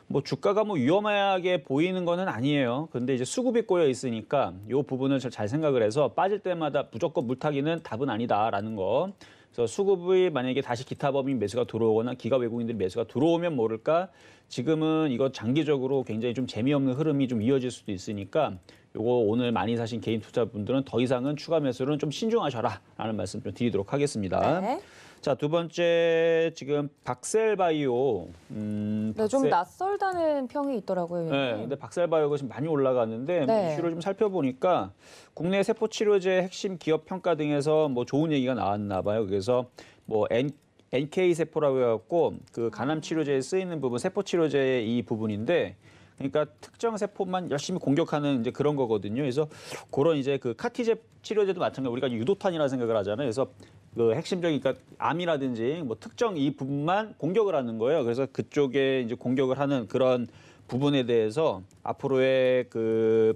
뭐 주가가 뭐 위험하게 보이는 거는 아니에요. 근데 이제 수급이 꼬여 있으니까 요 부분을 잘 생각을 해서 빠질 때마다 무조건 물타기는 답은 아니다라는 거. 그래서 수급이 만약에 다시 기타 법인 매수가 들어오거나 기가 외국인들 매수가 들어오면 모를까 지금은 이거 장기적으로 굉장히 좀 재미없는 흐름이 좀 이어질 수도 있으니까 요거 오늘 많이 사신 개인 투자분들은 더 이상은 추가 매수는 좀 신중하셔라라는 말씀 좀 드리도록 하겠습니다. 네. 자, 두 번째 지금 박셀바이오. 음, 네, 박셀... 좀 낯설다는 평이 있더라고요. 네, 근데 박셀바이오가 지금 많이 올라갔는데 네. 이슈를 좀 살펴보니까 국내 세포 치료제 핵심 기업 평가 등에서 뭐 좋은 얘기가 나왔나 봐요. 그래서 뭐 N NK 세포라고 해갖고 그 간암 치료제에 쓰이는 부분 세포 치료제의 이 부분인데 그러니까 특정 세포만 열심히 공격하는 이제 그런 거거든요. 그래서 그런 이제 그 카티제 치료제도 마찬가지 우리가 유도탄이라 생각을 하잖아요. 그래서 그 핵심적인 그러니까 암이라든지 뭐 특정 이 부분만 공격을 하는 거예요. 그래서 그쪽에 이제 공격을 하는 그런 부분에 대해서 앞으로의 그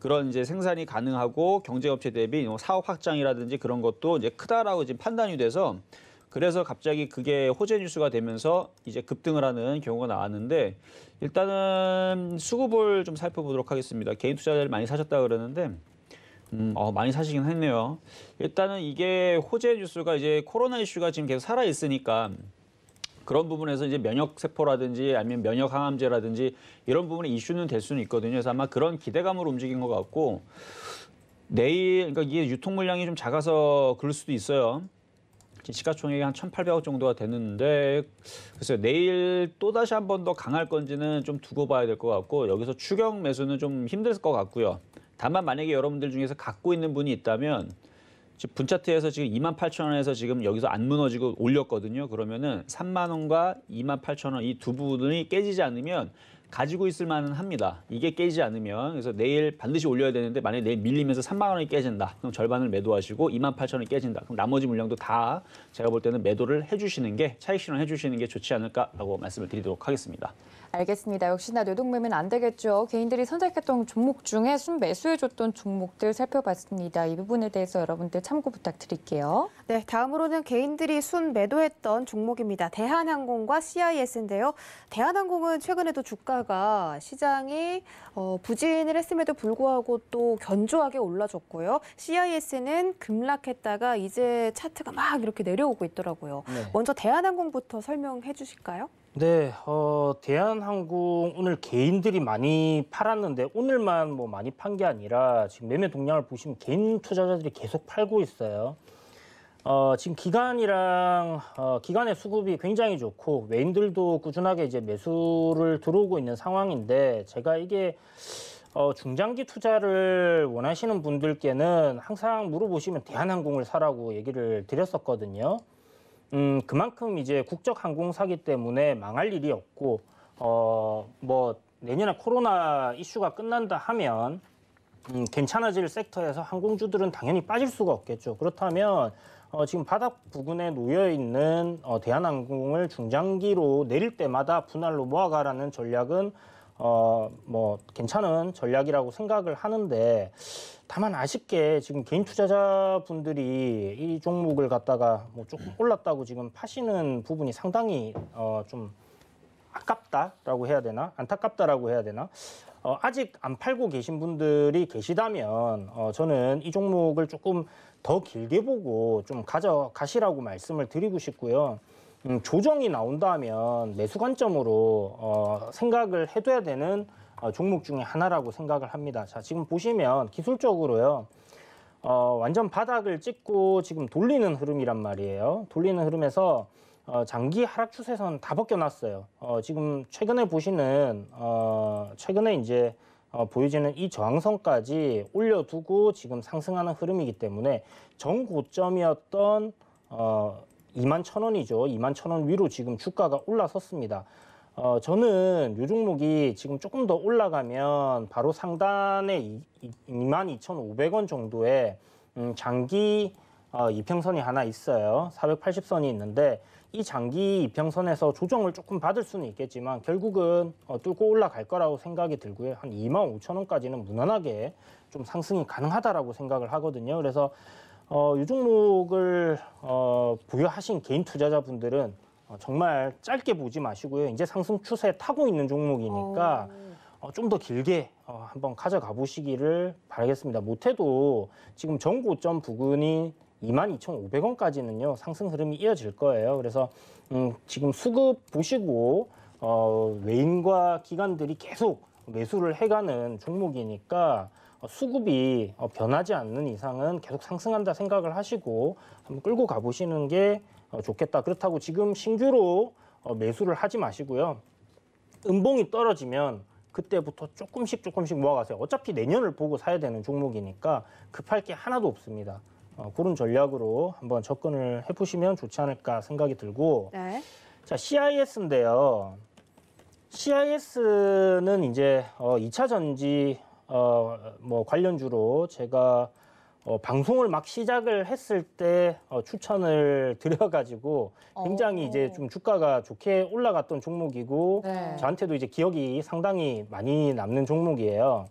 그런 이제 생산이 가능하고 경제업체 대비 뭐 사업 확장이라든지 그런 것도 이제 크다라고 지금 판단이 돼서 그래서 갑자기 그게 호재 뉴스가 되면서 이제 급등을 하는 경우가 나왔는데 일단은 수급을 좀 살펴보도록 하겠습니다. 개인 투자자를 많이 사셨다 그러는데 음, 어, 많이 사시긴 했네요. 일단은 이게 호재 뉴스가 이제 코로나 이슈가 지금 계속 살아 있으니까 그런 부분에서 이제 면역 세포라든지 아니면 면역 항암제라든지 이런 부분에 이슈는 될 수는 있거든요. 그래서 아마 그런 기대감으로 움직인 것 같고 내일 그러니까 이게 유통 물량이 좀 작아서 그럴 수도 있어요. 시가총액이 한 1,800억 정도가 되는데 글쎄요 내일 또 다시 한 번 더 강할 건지는 좀 두고 봐야 될 것 같고 여기서 추경 매수는 좀 힘들 것 같고요. 다만 만약에 여러분들 중에서 갖고 있는 분이 있다면 분차트에서 지금 2만 8천 원에서 지금 여기서 안 무너지고 올렸거든요. 그러면은 3만 원과 2만 8천 원 이 두 부분이 깨지지 않으면 가지고 있을 만은 합니다. 이게 깨지지 않으면 그래서 내일 반드시 올려야 되는데 만약에 내일 밀리면서 3만 원이 깨진다. 그럼 절반을 매도하시고 2만 8천 원이 깨진다. 그럼 나머지 물량도 다 제가 볼 때는 매도를 해주시는 게 차익 실현 해주시는 게 좋지 않을까라고 말씀을 드리도록 하겠습니다. 알겠습니다. 역시나 뇌동매매안 되겠죠. 개인들이 선택했던 종목 중에 순매수해줬던 종목들 살펴봤습니다. 이 부분에 대해서 여러분들 참고 부탁드릴게요. 네, 다음으로는 개인들이 순매도했던 종목입니다. 대한항공과 CIS인데요. 대한항공은 최근에도 주가가 시장이 어, 부진을 했음에도 불구하고 또 견조하게 올라졌고요 CIS는 급락했다가 이제 차트가 막 이렇게 내려오고 있더라고요. 네. 먼저 대한항공부터 설명해 주실까요? 네, 어, 대한항공 오늘 개인들이 많이 팔았는데 오늘만 뭐 많이 판 게 아니라 지금 매매 동향을 보시면 개인 투자자들이 계속 팔고 있어요. 어, 지금 기간이랑 어, 기간의 수급이 굉장히 좋고 외인들도 꾸준하게 이제 매수를 들어오고 있는 상황인데 제가 이게 어, 중장기 투자를 원하시는 분들께는 항상 물어보시면 대한항공을 사라고 얘기를 드렸었거든요. 음, 그만큼 이제 국적 항공사기 때문에 망할 일이 없고 어, 뭐 내년에 코로나 이슈가 끝난다 하면 음, 괜찮아질 섹터에서 항공주들은 당연히 빠질 수가 없겠죠. 그렇다면 어, 지금 바닥 부근에 놓여 있는 어, 대한항공을 중장기로 내릴 때마다 분할로 모아가라는 전략은 어, 뭐 괜찮은 전략이라고 생각을 하는데 다만 아쉽게 지금 개인 투자자분들이 이 종목을 갖다가 뭐 조금 올랐다고 지금 파시는 부분이 상당히 어, 좀 아깝다라고 해야 되나 안타깝다라고 해야 되나 어, 아직 안 팔고 계신 분들이 계시다면 어, 저는 이 종목을 조금 더 길게 보고 좀 가져가시라고 말씀을 드리고 싶고요. 음, 조정이 나온다면 매수 관점으로 어, 생각을 해둬야 되는 어, 종목 중에 하나라고 생각을 합니다. 자, 지금 보시면 기술적으로요. 어, 완전 바닥을 찍고 지금 돌리는 흐름이란 말이에요. 돌리는 흐름에서 어, 장기 하락 추세선 다 벗겨놨어요. 어, 지금 최근에 보시는 어, 최근에 이제 어, 보여지는 이 저항선까지 올려두고 지금 상승하는 흐름이기 때문에 전 고점이었던 어, 2만 천 원이죠. 2만 천 원 위로 지금 주가가 올라섰습니다. 어, 저는 유 종목이 지금 조금 더 올라가면 바로 상단에 22,500원 정도에 음, 장기 어, 이평선이 하나 있어요. 480선이 있는데 이 장기 이평선에서 조정을 조금 받을 수는 있겠지만 결국은 어, 뚫고 올라갈 거라고 생각이 들고요. 한 2만 5천 원까지는 무난하게 좀 상승이 가능하다라고 생각을 하거든요. 그래서 어, 이 종목을 어, 부여하신 개인 투자자분들은 어, 정말 짧게 보지 마시고요. 이제 상승 추세 타고 있는 종목이니까 어, 어 좀더 길게 어, 한번 가져가 보시기를 바라겠습니다. 못해도 지금 전고점 부근이 22,500원까지는요 상승 흐름이 이어질 거예요. 그래서 음, 지금 수급 보시고 어, 외인과 기관들이 계속 매수를 해가는 종목이니까 어, 수급이 변하지 않는 이상은 계속 상승한다 생각을 하시고 한번 끌고 가보시는 게 어, 좋겠다. 그렇다고 지금 신규로 어, 매수를 하지 마시고요. 음봉이 떨어지면 그때부터 조금씩 조금씩 모아가세요. 어차피 내년을 보고 사야 되는 종목이니까 급할 게 하나도 없습니다. 어, 그런 전략으로 한번 접근을 해보시면 좋지 않을까 생각이 들고 네. 자 CIS인데요. CIS는 이제 어, 2차 전지 어, 뭐 관련주로 제가 어, 방송을 막 시작을 했을 때 어, 추천을 <laughs> 드려가지고 굉장히 오. 이제 어. 좀 주가가 좋게 올라갔던 종목이고 네. 저한테도 이제 기억이 상당히 많이 남는 종목이에요.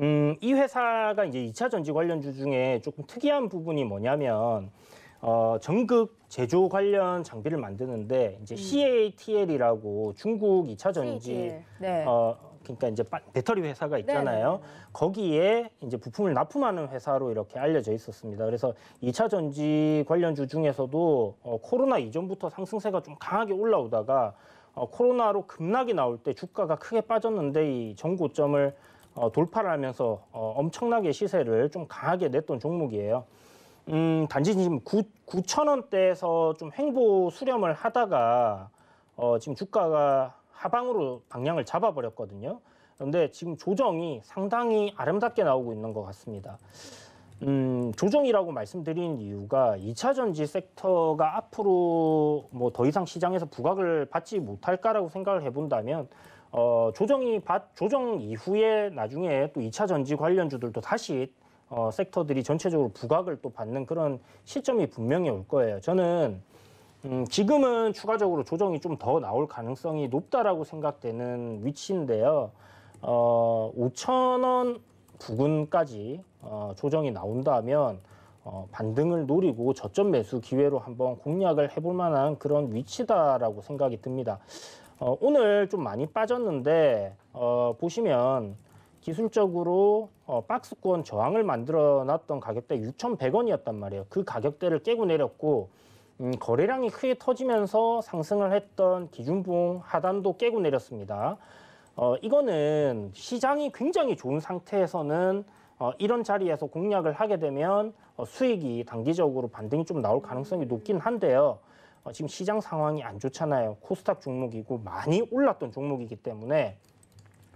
음, 이 회사가 이제 2차 전지 관련주 중에 조금 특이한 부분이 뭐냐면 어, 전극 제조 관련 장비를 만드는데 이제 음. CATL이라고 중국 2차 전지 네. 어, 그러니까 이제 배터리 회사가 네, 있잖아요. 네네. 네. 거기에 이제 부품을 납품하는 회사로 이렇게 알려져 있었습니다. 그래서 이차 전지 관련주 중에서도 어, 코로나 이전부터 상승세가 좀 강하게 올라오다가 어, 코로나로 급락이 나올 때 주가가 크게 빠졌는데 이 전고점을 어, 돌파를 하면서 어, 엄청나게 시세를 좀 강하게 냈던 종목이에요. 음, 단지 지금 9, 9천 원대에서 좀 횡보 수렴을 하다가 어, 지금 주가가 하방으로 방향을 잡아버렸거든요. 그런데 지금 조정이 상당히 아름답게 나오고 있는 것 같습니다. 음, 조정이라고 말씀드린 이유가 2차 전지 섹터가 앞으로 뭐 더 이상 시장에서 부각을 받지 못할까라고 생각을 해본다면 어, 조정이 받, 조정 이후에 나중에 또 2차 전지 관련주들도 다시 어, 섹터들이 전체적으로 부각을 또 받는 그런 시점이 분명히 올 거예요. 저는 음, 지금은 추가적으로 조정이 좀 더 나올 가능성이 높다라고 생각되는 위치인데요. 어, 5천원 부근까지 어, 조정이 나온다면 어, 반등을 노리고 저점 매수 기회로 한번 공략을 해볼 만한 그런 위치다라고 생각이 듭니다. 어, 오늘 좀 많이 빠졌는데 어, 보시면 기술적으로 어, 박스권 저항을 만들어 놨던 가격대 6,100원이었단 말이에요. 그 가격대를 깨고 내렸고 음, 거래량이 크게 터지면서 상승을 했던 기준봉 하단도 깨고 내렸습니다. 어, 이거는 시장이 굉장히 좋은 상태에서는 어, 이런 자리에서 공략을 하게 되면 어, 수익이 단기적으로 반등이 좀 나올 가능성이 높긴 한데요. 어, 지금 시장 상황이 안 좋잖아요. 코스닥 종목이고 많이 올랐던 종목이기 때문에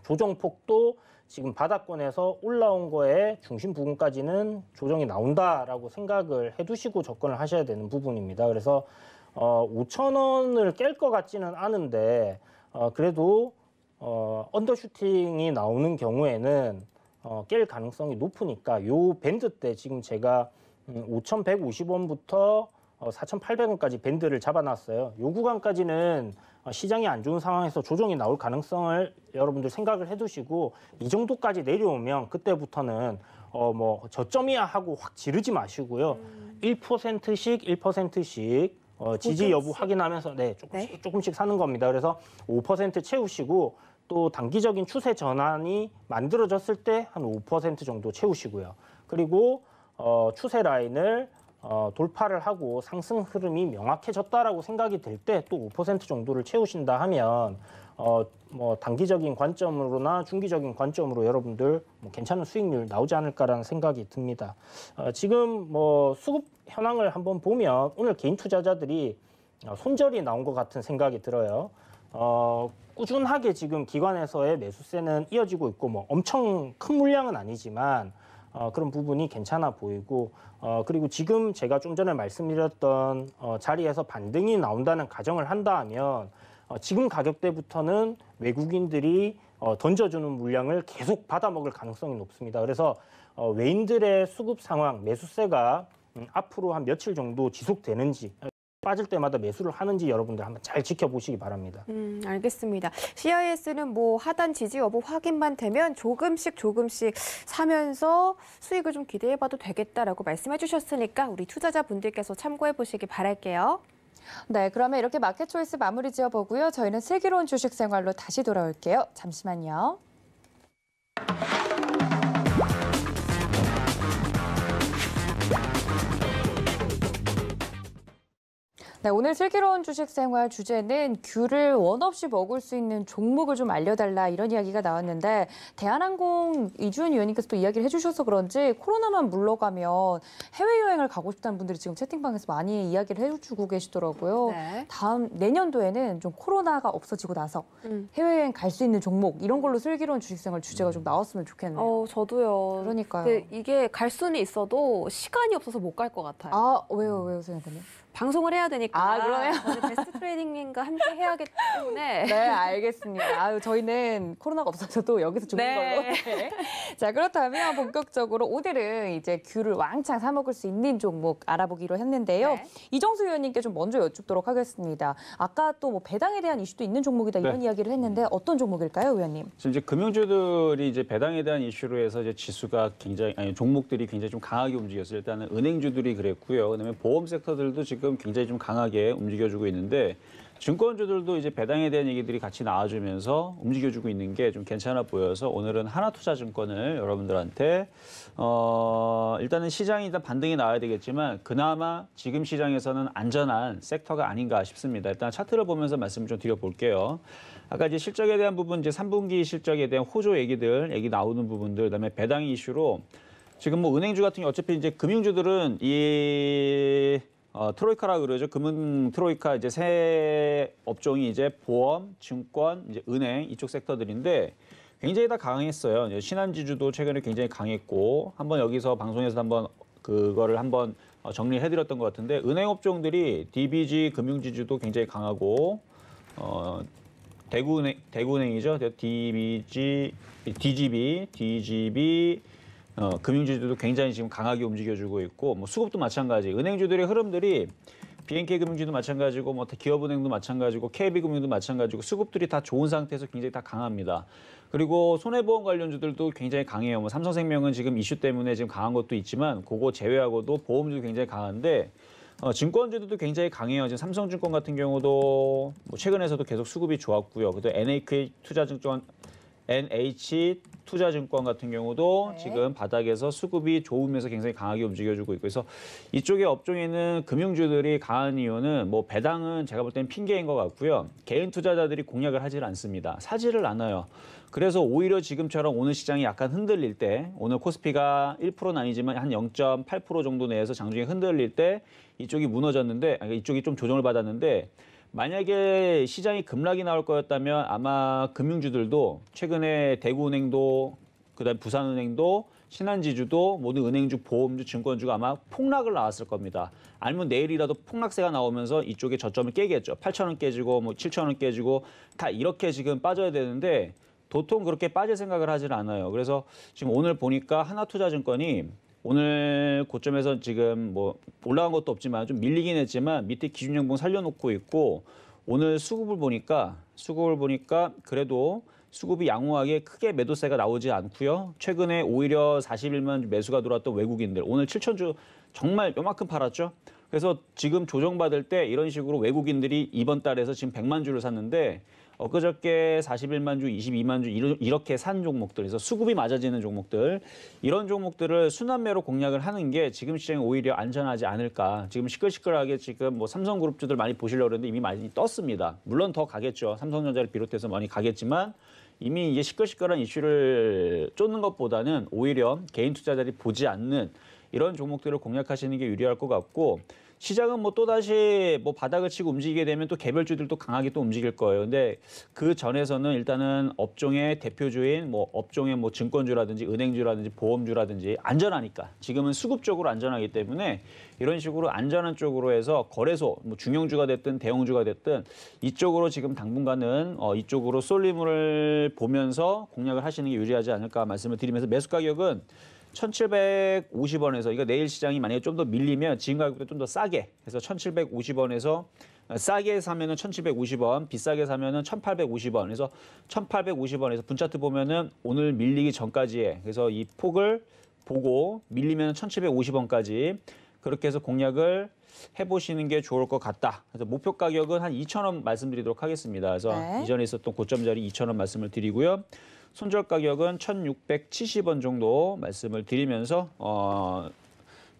조정폭도 지금 바닥권에서 올라온 거에 중심 부분까지는 조정이 나온다라고 생각을 해두시고 접근을 하셔야 되는 부분입니다. 그래서 어, 5천 원을 깰 것 같지는 않은데 어, 그래도 어, 언더슈팅이 나오는 경우에는 어, 깰 가능성이 높으니까 요 밴드 때 지금 제가 5,150원부터 음, 어, 4,800원까지 밴드를 잡아놨어요. 요 구간까지는 어, 시장이 안 좋은 상황에서 조정이 나올 가능성을 여러분들 생각을 해두시고 이 정도까지 내려오면 그때부터는 어 뭐 저점이야 하고 확 지르지 마시고요. 1%씩 음. 1%씩 어, 지지 여부 확인하면서 네 조금씩 네. 조금씩 사는 겁니다. 그래서 5% 채우시고 또 단기적인 추세 전환이 만들어졌을 때 한 5% 정도 채우시고요. 그리고 어, 추세 라인을 어, 돌파를 하고 상승 흐름이 명확해졌다라고 생각이 될때또 5% 정도를 채우신다 하면 어, 뭐 단기적인 관점으로나 중기적인 관점으로 여러분들 뭐 괜찮은 수익률 나오지 않을까라는 생각이 듭니다. 어, 지금 뭐 수급 현황을 한번 보면 오늘 개인 투자자들이 어, 손절이 나온 것 같은 생각이 들어요. 어, 꾸준하게 지금 기관에서의 매수세는 이어지고 있고 뭐 엄청 큰 물량은 아니지만 어, 그런 부분이 괜찮아 보이고 어, 그리고 지금 제가 좀 전에 말씀드렸던 어, 자리에서 반등이 나온다는 가정을 한다면 어, 지금 가격대부터는 외국인들이 어, 던져주는 물량을 계속 받아먹을 가능성이 높습니다. 그래서 어, 외인들의 수급 상황 매수세가 음, 앞으로 한 며칠 정도 지속되는지 빠질 때마다 매수를 하는지 여러분들 한번 잘 지켜보시기 바랍니다. 음, 알겠습니다. CIS는 뭐 하단 지지 여부 확인만 되면 조금씩 조금씩 사면서 수익을 좀 기대해봐도 되겠다라고 말씀해 주셨으니까 우리 투자자분들께서 참고해 보시기 바랄게요. 네, 그러면 이렇게 마켓 초이스 마무리 지어보고요. 저희는 슬기로운 주식 생활로 다시 돌아올게요. 잠시만요. 네, 오늘 슬기로운 주식생활 주제는 귤을 원 없이 먹을 수 있는 종목을 좀 알려달라 이런 이야기가 나왔는데 대한항공 이주연 위원님께서 또 이야기를 해주셔서 그런지 코로나만 물러가면 해외여행을 가고 싶다는 분들이 지금 채팅방에서 많이 이야기를 해주고 계시더라고요. 네. 다음 내년도에는 좀 코로나가 없어지고 나서 음. 해외여행 갈 수 있는 종목 이런 걸로 슬기로운 주식생활 주제가 좀 나왔으면 좋겠네요. 어, 저도요. 그러니까요. 그 이게 갈 수는 있어도 시간이 없어서 못 갈 것 같아요. 아, 왜요? 왜요, 선생님? 방송을 해야 되니까. 아, 그러면 베스트 트레이딩과 함께 해야기 때문에. <laughs> 네, 알겠습니다. 아유, 저희는 코로나가 없어서 또 여기서 죽는 네. 걸로. <laughs> 자, 그렇다면 본격적으로 오늘은 이제 귤을 왕창 사 먹을 수 있는 종목 알아보기로 했는데요. 네. 이정수 위원님께 좀 먼저 여쭙도록 하겠습니다. 아까 또뭐 배당에 대한 이슈도 있는 종목이다 이런 네. 이야기를 했는데 어떤 종목일까요, 위원님? 지금 이제 금융주들이 이제 배당에 대한 이슈로 해서 이제 지수가 굉장히 아니 종목들이 굉장히 좀 강하게 움직였어요. 일단은 은행주들이 그랬고요. 그다음에 보험 섹터들도 지금 지금 굉장히 좀 강하게 움직여주고 있는데 증권주들도 이제 배당에 대한 얘기들이 같이 나와주면서 움직여주고 있는 게 좀 괜찮아 보여서 오늘은 하나투자증권을 여러분들한테 어 일단은 시장이 일단 반등이 나와야 되겠지만 그나마 지금 시장에서는 안전한 섹터가 아닌가 싶습니다. 일단 차트를 보면서 말씀을 좀 드려볼게요. 아까 이제 실적에 대한 부분 이제 3분기 실적에 대한 호조 얘기들 얘기 나오는 부분들 그다음에 배당 이슈로 지금 뭐 은행주 같은 게 어차피 이제 금융주들은 이 어, 트로이카라 그러죠. 금은 트로이카 이제 세 업종이 이제 보험, 증권, 이제 은행 이쪽 섹터들인데 굉장히 다 강했어요. 신한지주도 최근에 굉장히 강했고 한번 여기서 방송에서 한번 그거를 한번 어, 정리해드렸던 것 같은데 은행 업종들이 DBG 금융지주도 굉장히 강하고 어, 대구은행 대구은행이죠. DBG, DGB, DGB, 어, 금융주들도 굉장히 지금 강하게 움직여주고 있고 뭐 수급도 마찬가지. 은행주들의 흐름들이 BNK 금융주도 마찬가지고 뭐 기업은행도 마찬가지고 KB금융도 마찬가지고 수급들이 다 좋은 상태에서 굉장히 다 강합니다. 그리고 손해보험 관련주들도 굉장히 강해요. 뭐 삼성생명은 지금 이슈 때문에 지금 강한 것도 있지만 그거 제외하고도 보험주도 굉장히 강한데 어, 증권주들도 굉장히 강해요. 지금 삼성증권 같은 경우도 뭐 최근에서도 계속 수급이 좋았고요. 그래도 NAK 투자증권 NH 투자증권 같은 경우도 네. 지금 바닥에서 수급이 좋으면서 굉장히 강하게 움직여주고 있고 그래서 이쪽에 업종에 있는 금융주들이 강한 이유는 뭐 배당은 제가 볼 때는 핑계인 것 같고요. 개인 투자자들이 공략을 하질 않습니다. 사지를 않아요. 그래서 오히려 지금처럼 오늘 시장이 약간 흔들릴 때 오늘 코스피가 1%는 아니지만 한 0.8% 정도 내에서 장중에 흔들릴 때 이쪽이 무너졌는데 아, 그러니까 이쪽이 좀 조정을 받았는데 만약에 시장이 급락이 나올 거였다면 아마 금융주들도 최근에 대구은행도 그다음 부산은행도 신한지주도 모든 은행주, 보험주, 증권주가 아마 폭락을 나왔을 겁니다. 아니면 내일이라도 폭락세가 나오면서 이쪽에 저점을 깨겠죠. 8천원 깨지고 뭐 7천원 깨지고 다 이렇게 지금 빠져야 되는데 도통 그렇게 빠질 생각을 하질 않아요. 그래서 지금 오늘 보니까 하나투자증권이 오늘 고점에서 지금 뭐 올라간 것도 없지만 좀 밀리긴 했지만 밑에 기준연봉 살려놓고 있고 오늘 수급을 보니까 수급을 보니까 그래도 수급이 양호하게 크게 매도세가 나오지 않고요. 최근에 오히려 4 1만 매수가 들어왔던 외국인들 오늘 7천 주 정말 요만큼 팔았죠. 그래서 지금 조정받을 때 이런 식으로 외국인들이 이번 달에서 지금 100만 주를 샀는데 엊그저께 41만 주, 22만 주 이렇게 산 종목들에서 수급이 맞아지는 종목들 이런 종목들을 순환매로 공략을 하는 게 지금 시장이 오히려 안전하지 않을까. 지금 시끌시끌하게 지금 뭐 삼성그룹주들 많이 보시려고 그랬는데 이미 많이 떴습니다. 물론 더 가겠죠. 삼성전자를 비롯해서 많이 가겠지만 이미 이제 시끌시끌한 이슈를 쫓는 것보다는 오히려 개인 투자자들이 보지 않는 이런 종목들을 공략하시는 게 유리할 것 같고 시장은 뭐 또다시 뭐 바닥을 치고 움직이게 되면 또 개별주들도 강하게 또 움직일 거예요. 근데 그 전에서는 일단은 업종의 대표주인 뭐 업종의 뭐 증권주라든지 은행주라든지 보험주라든지 안전하니까 지금은 수급적으로 안전하기 때문에 이런 식으로 안전한 쪽으로 해서 거래소 뭐 중형주가 됐든 대형주가 됐든 이쪽으로 지금 당분간은 어 이쪽으로 쏠림을 보면서 공략을 하시는 게 유리하지 않을까 말씀을 드리면서 매수 가격은 1,750원에서 이거 내일 시장이 만약에 좀 더 밀리면 지금 가격보다 좀 더 싸게 해서 1,750원에서 싸게 사면은 1,750원, 비싸게 사면은 1,850원. 그래서 1,850원에서 분차트 보면은 오늘 밀리기 전까지에 그래서 이 폭을 보고 밀리면 1,750원까지 그렇게 해서 공략을 해보시는 게 좋을 것 같다. 그래서 목표 가격은 한 2,000원 말씀드리도록 하겠습니다. 그래서 네. 이전에 있었던 고점 자리 2,000원 말씀을 드리고요. 손절 가격은 1,670원 정도 말씀을 드리면서 어,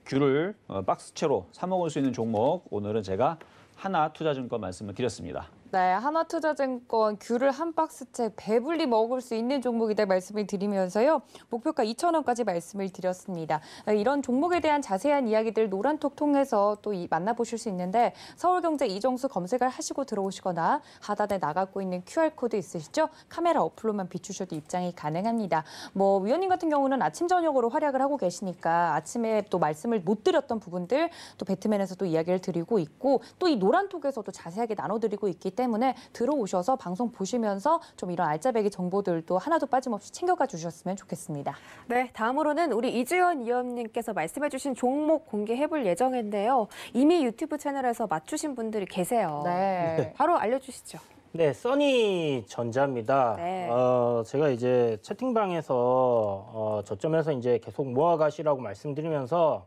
귤을 어, 박스채로 사 먹을 수 있는 종목 오늘은 제가 하나 투자증권 말씀을 드렸습니다. 네, 하나투자증권 귤을 한 박스째 배불리 먹을 수 있는 종목이다 말씀을 드리면서요. 목표가 2천원까지 말씀을 드렸습니다. 네, 이런 종목에 대한 자세한 이야기들 노란톡 통해서 또 만나보실 수 있는데 서울경제 이정수 검색을 하시고 들어오시거나 하단에 나가고 있는 QR코드 있으시죠? 카메라 어플로만 비추셔도 입장이 가능합니다. 뭐 위원님 같은 경우는 아침 저녁으로 활약을 하고 계시니까 아침에 또 말씀을 못 드렸던 부분들 또 배트맨에서 도 이야기를 드리고 있고 또 이 노란톡에서도 자세하게 나눠드리고 있기 때문에 때문에 들어오셔서 방송 보시면서 좀 이런 알짜배기 정보들도 하나도 빠짐없이 챙겨가 주셨으면 좋겠습니다. 네, 다음으로는 우리 이주연 이원님께서 말씀해주신 종목 공개해볼 예정인데요. 이미 유튜브 채널에서 맞추신 분들이 계세요. 네. 네. 바로 알려주시죠. 네, 써니 전자입니다. 네. 어, 제가 이제 채팅방에서 어, 저점에서 이제 계속 모아가시라고 말씀드리면서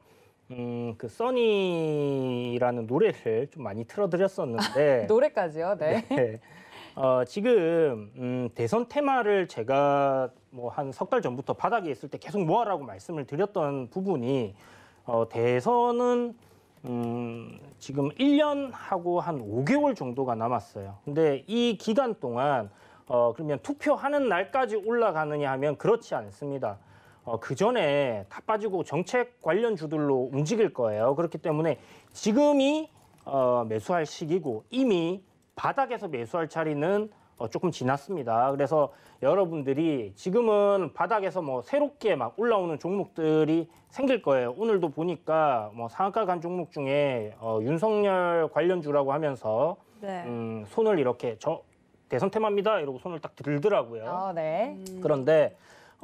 음, 그 써니라는 노래를 좀 많이 틀어드렸었는데 <laughs> 노래까지요, 네. 네. 어, 지금 음, 대선 테마를 제가 뭐 한 석 달 전부터 바닥에 있을 때 계속 뭐하라고 말씀을 드렸던 부분이 어, 대선은 음, 지금 1년하고 한 5개월 정도가 남았어요. 근데 이 기간 동안 어, 그러면 투표하는 날까지 올라가느냐 하면 그렇지 않습니다. 어, 그 전에 다 빠지고 정책 관련 주들로 움직일 거예요. 그렇기 때문에 지금이 어, 매수할 시기고 이미 바닥에서 매수할 차리는 어, 조금 지났습니다. 그래서 여러분들이 지금은 바닥에서 뭐 새롭게 막 올라오는 종목들이 생길 거예요. 오늘도 보니까 뭐 상한가 간 종목 중에 어, 윤석열 관련주라고 하면서 네. 음, 손을 이렇게 저 대선 테마입니다 이러고 손을 딱 들더라고요. 아, 네. 음. 그런데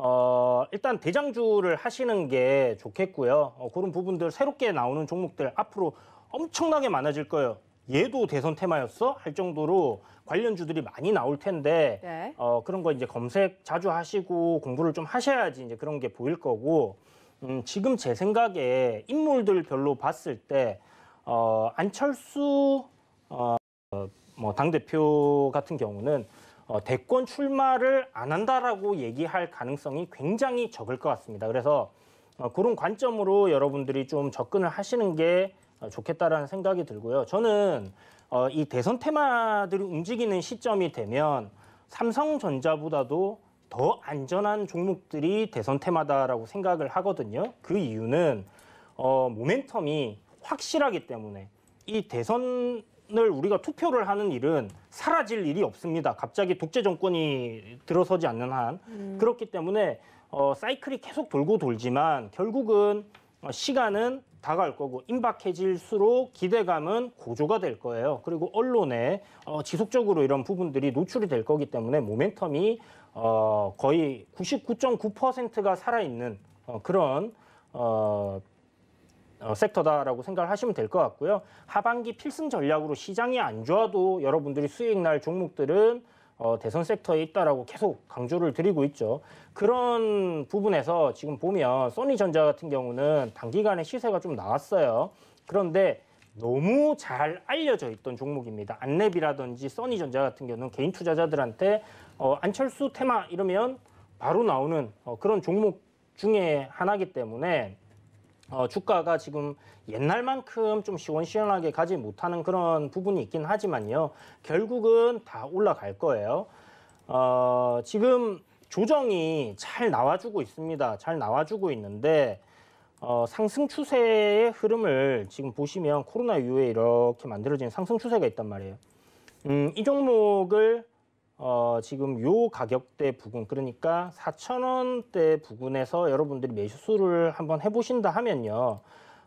어, 일단 대장주를 하시는 게 좋겠고요. 어, 그런 부분들 새롭게 나오는 종목들 앞으로 엄청나게 많아질 거예요. 얘도 대선 테마였어? 할 정도로 관련주들이 많이 나올 텐데 네. 어, 그런 거 이제 검색 자주 하시고 공부를 좀 하셔야지 이제 그런 게 보일 거고 음, 지금 제 생각에 인물들 별로 봤을 때 어, 안철수 어, 뭐 당대표 같은 경우는 어, 대권 출마를 안 한다라고 얘기할 가능성이 굉장히 적을 것 같습니다. 그래서 어, 그런 관점으로 여러분들이 좀 접근을 하시는 게 어, 좋겠다라는 생각이 들고요. 저는 이 대선 테마들이 움직이는 시점이 되면 삼성전자보다도 더 안전한 종목들이 대선 테마다라고 생각을 하거든요. 그 이유는 어, 모멘텀이 확실하기 때문에 이 대선 을 우리가 투표를 하는 일은 사라질 일이 없습니다. 갑자기 독재 정권이 들어서지 않는 한 음. 그렇기 때문에 어, 사이클이 계속 돌고 돌지만 결국은 어, 시간은 다가올 거고 임박해질수록 기대감은 고조가 될 거예요. 그리고 언론에 어, 지속적으로 이런 부분들이 노출이 될 거기 때문에 모멘텀이 어, 거의 99.9%가 살아있는 어, 그런 어, 어, 섹터다라고 생각을 하시면 될 것 같고요. 하반기 필승 전략으로 시장이 안 좋아도 여러분들이 수익 날 종목들은 어, 대선 섹터에 있다라고 계속 강조를 드리고 있죠. 그런 부분에서 지금 보면 소니전자 같은 경우는 단기간에 시세가 좀 나왔어요. 그런데 너무 잘 알려져 있던 종목입니다. 안랩이라든지 써니전자 같은 경우는 개인 투자자들한테 어, 안철수 테마 이러면 바로 나오는 어, 그런 종목 중에 하나이기 때문에 어, 주가가 지금 옛날만큼 좀 시원시원하게 가지 못하는 그런 부분이 있긴 하지만요. 결국은 다 올라갈 거예요. 어, 지금 조정이 잘 나와주고 있습니다. 잘 나와주고 있는데 어, 상승 추세의 흐름을 지금 보시면 코로나 이후에 이렇게 만들어진 상승 추세가 있단 말이에요. 음, 이 종목을 어, 지금 요 가격대 부근 그러니까 4,000원대 부근에서 여러분들이 매수를 한번 해보신다 하면요.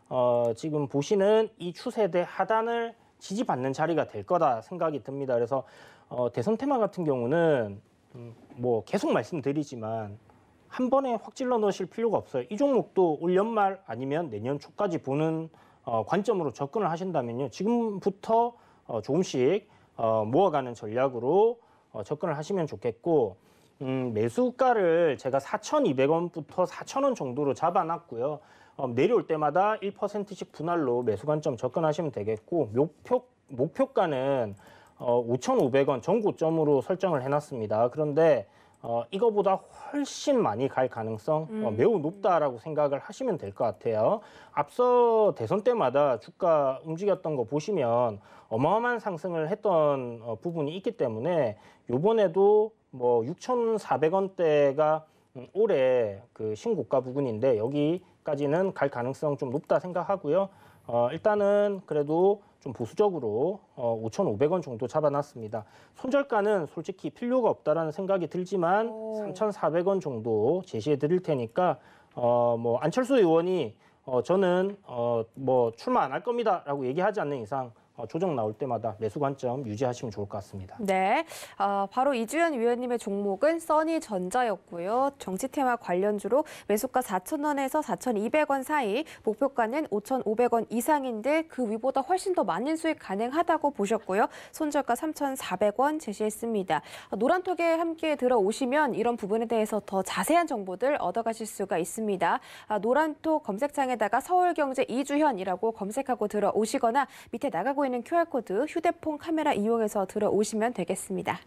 어, 지금 보시는 이 추세대 하단을 지지받는 자리가 될 거다 생각이 듭니다. 그래서 어, 대선 테마 같은 경우는 음, 뭐 계속 말씀드리지만 한 번에 확 찔러 넣으실 필요가 없어요. 이 종목도 올 연말 아니면 내년 초까지 보는 어, 관점으로 접근을 하신다면요. 지금부터 어, 조금씩 어, 모아가는 전략으로 어, 접근을 하시면 좋겠고 음, 매수가를 제가 4,200원부터 4,000원 정도로 잡아놨고요. 어, 내려올 때마다 1%씩 분할로 매수 관점 접근하시면 되겠고 목표 목표가는 어, 5,500원 전고점으로 설정을 해놨습니다. 그런데 어, 이거보다 훨씬 많이 갈 가능성 어, 음. 어, 매우 높다라고 생각을 하시면 될 것 같아요. 앞서 대선 때마다 주가 움직였던 거 보시면 어마어마한 상승을 했던 어, 부분이 있기 때문에 요번에도 뭐 6,400원대가 음, 올해 그 신고가 부근인데 여기까지는 갈 가능성 좀 높다 생각하고요. 어, 일단은 그래도 좀 보수적으로 어, 5,500원 정도 잡아놨습니다. 손절가는 솔직히 필요가 없다라는 생각이 들지만 오. 3,400원 정도 제시해 드릴 테니까 어, 뭐 안철수 의원이 어, 저는 어, 뭐 출마 안 할 겁니다라고 얘기하지 않는 이상 어, 조정 나올 때마다 매수 관점 유지하시면 좋을 것 같습니다. 네, 어, 바로 이주연 위원님의 종목은 써니전자였고요. 정치 테마 관련주로 매수가 4,000원에서 4,200원 사이, 목표가는 5,500원 이상인데 그 위보다 훨씬 더 많은 수익 가능하다고 보셨고요. 손절가 3,400원 제시했습니다. 어, 노란톡에 함께 들어오시면 이런 부분에 대해서 더 자세한 정보들 얻어가실 수가 있습니다. 아, 노란톡 검색창에다가 서울경제 이주현이라고 검색하고 들어오시거나 밑에 나가고 보이 있는 QR코드 휴대폰 카메라 이용해서 들어오시면 되겠습니다.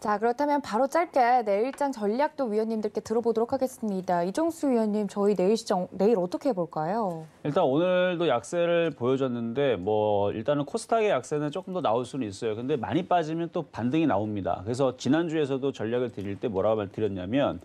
자 그렇다면 바로 짧게 내일장 전략도 위원님들께 들어보도록 하겠습니다. 이종수 위원님 저희 내일 시장 내일 어떻게 해볼까요? 일단 오늘도 약세를 보여줬는데 뭐 일단은 코스닥의 약세는 조금 더 나올 수는 있어요. 근데 많이 빠지면 또 반등이 나옵니다. 그래서 지난주에서도 전략을 드릴 때 뭐라고 말드렸냐면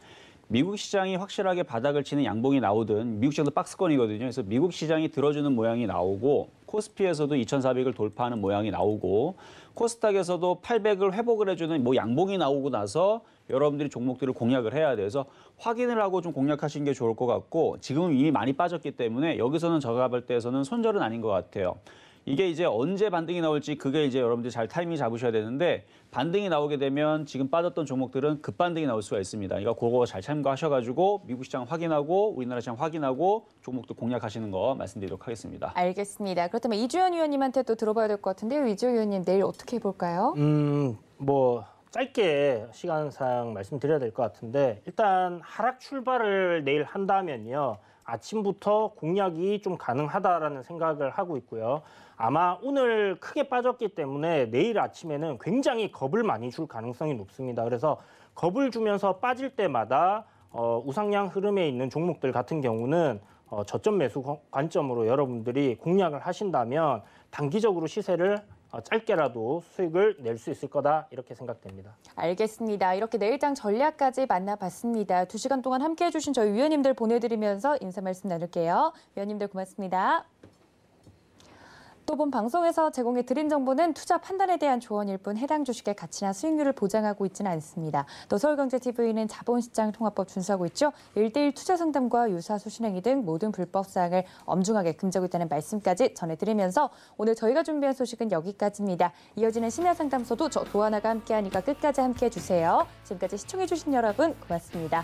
미국 시장이 확실하게 바닥을 치는 양봉이 나오든 미국 시장도 박스권이거든요. 그래서 미국 시장이 들어주는 모양이 나오고 코스피에서도 2,400을 돌파하는 모양이 나오고 코스닥에서도 800을 회복을 해주는 뭐 양봉이 나오고 나서 여러분들이 종목들을 공략을 해야 돼서 확인을 하고 좀 공략하시는 게 좋을 것 같고 지금은 이미 많이 빠졌기 때문에 여기서는 저가 볼 때에서는 손절은 아닌 것 같아요. 이게 이제 언제 반등이 나올지 그게 이제 여러분들이 잘 타이밍 잡으셔야 되는데 반등이 나오게 되면 지금 빠졌던 종목들은 급반등이 나올 수가 있습니다. 그러니까 그거 잘 참고하셔가지고 미국 시장 확인하고 우리나라 시장 확인하고 종목도 공략하시는 거 말씀드리도록 하겠습니다. 알겠습니다. 그렇다면 이주연 위원님한테 또 들어봐야 될 것 같은데요. 이주연 위원님 내일 어떻게 해 볼까요? 음, 뭐 짧게 시간상 말씀드려야 될 것 같은데 일단 하락 출발을 내일 한다면요. 아침부터 공략이 좀 가능하다라는 생각을 하고 있고요. 아마 오늘 크게 빠졌기 때문에 내일 아침에는 굉장히 겁을 많이 줄 가능성이 높습니다. 그래서 겁을 주면서 빠질 때마다 어, 우상향 흐름에 있는 종목들 같은 경우는 어, 저점 매수 관점으로 여러분들이 공략을 하신다면 단기적으로 시세를 어, 짧게라도 수익을 낼 수 있을 거다 이렇게 생각됩니다. 알겠습니다. 이렇게 내일장 전략까지 만나봤습니다. 두시간 동안 함께해 주신 저희 위원님들 보내드리면서 인사 말씀 나눌게요. 위원님들 고맙습니다. 대부분 방송에서 제공해 드린 정보는 투자 판단에 대한 조언일 뿐 해당 주식의 가치나 수익률을 보장하고 있지는 않습니다. 또 서울경제TV는 자본시장 통합법 준수하고 있죠. 1대1 투자 상담과 유사 수신행위 등 모든 불법 사항을 엄중하게 금지하고 있다는 말씀까지 전해드리면서 오늘 저희가 준비한 소식은 여기까지입니다. 이어지는 심야 상담소도 저 도하나가 함께하니까 끝까지 함께해 주세요. 지금까지 시청해주신 여러분 고맙습니다.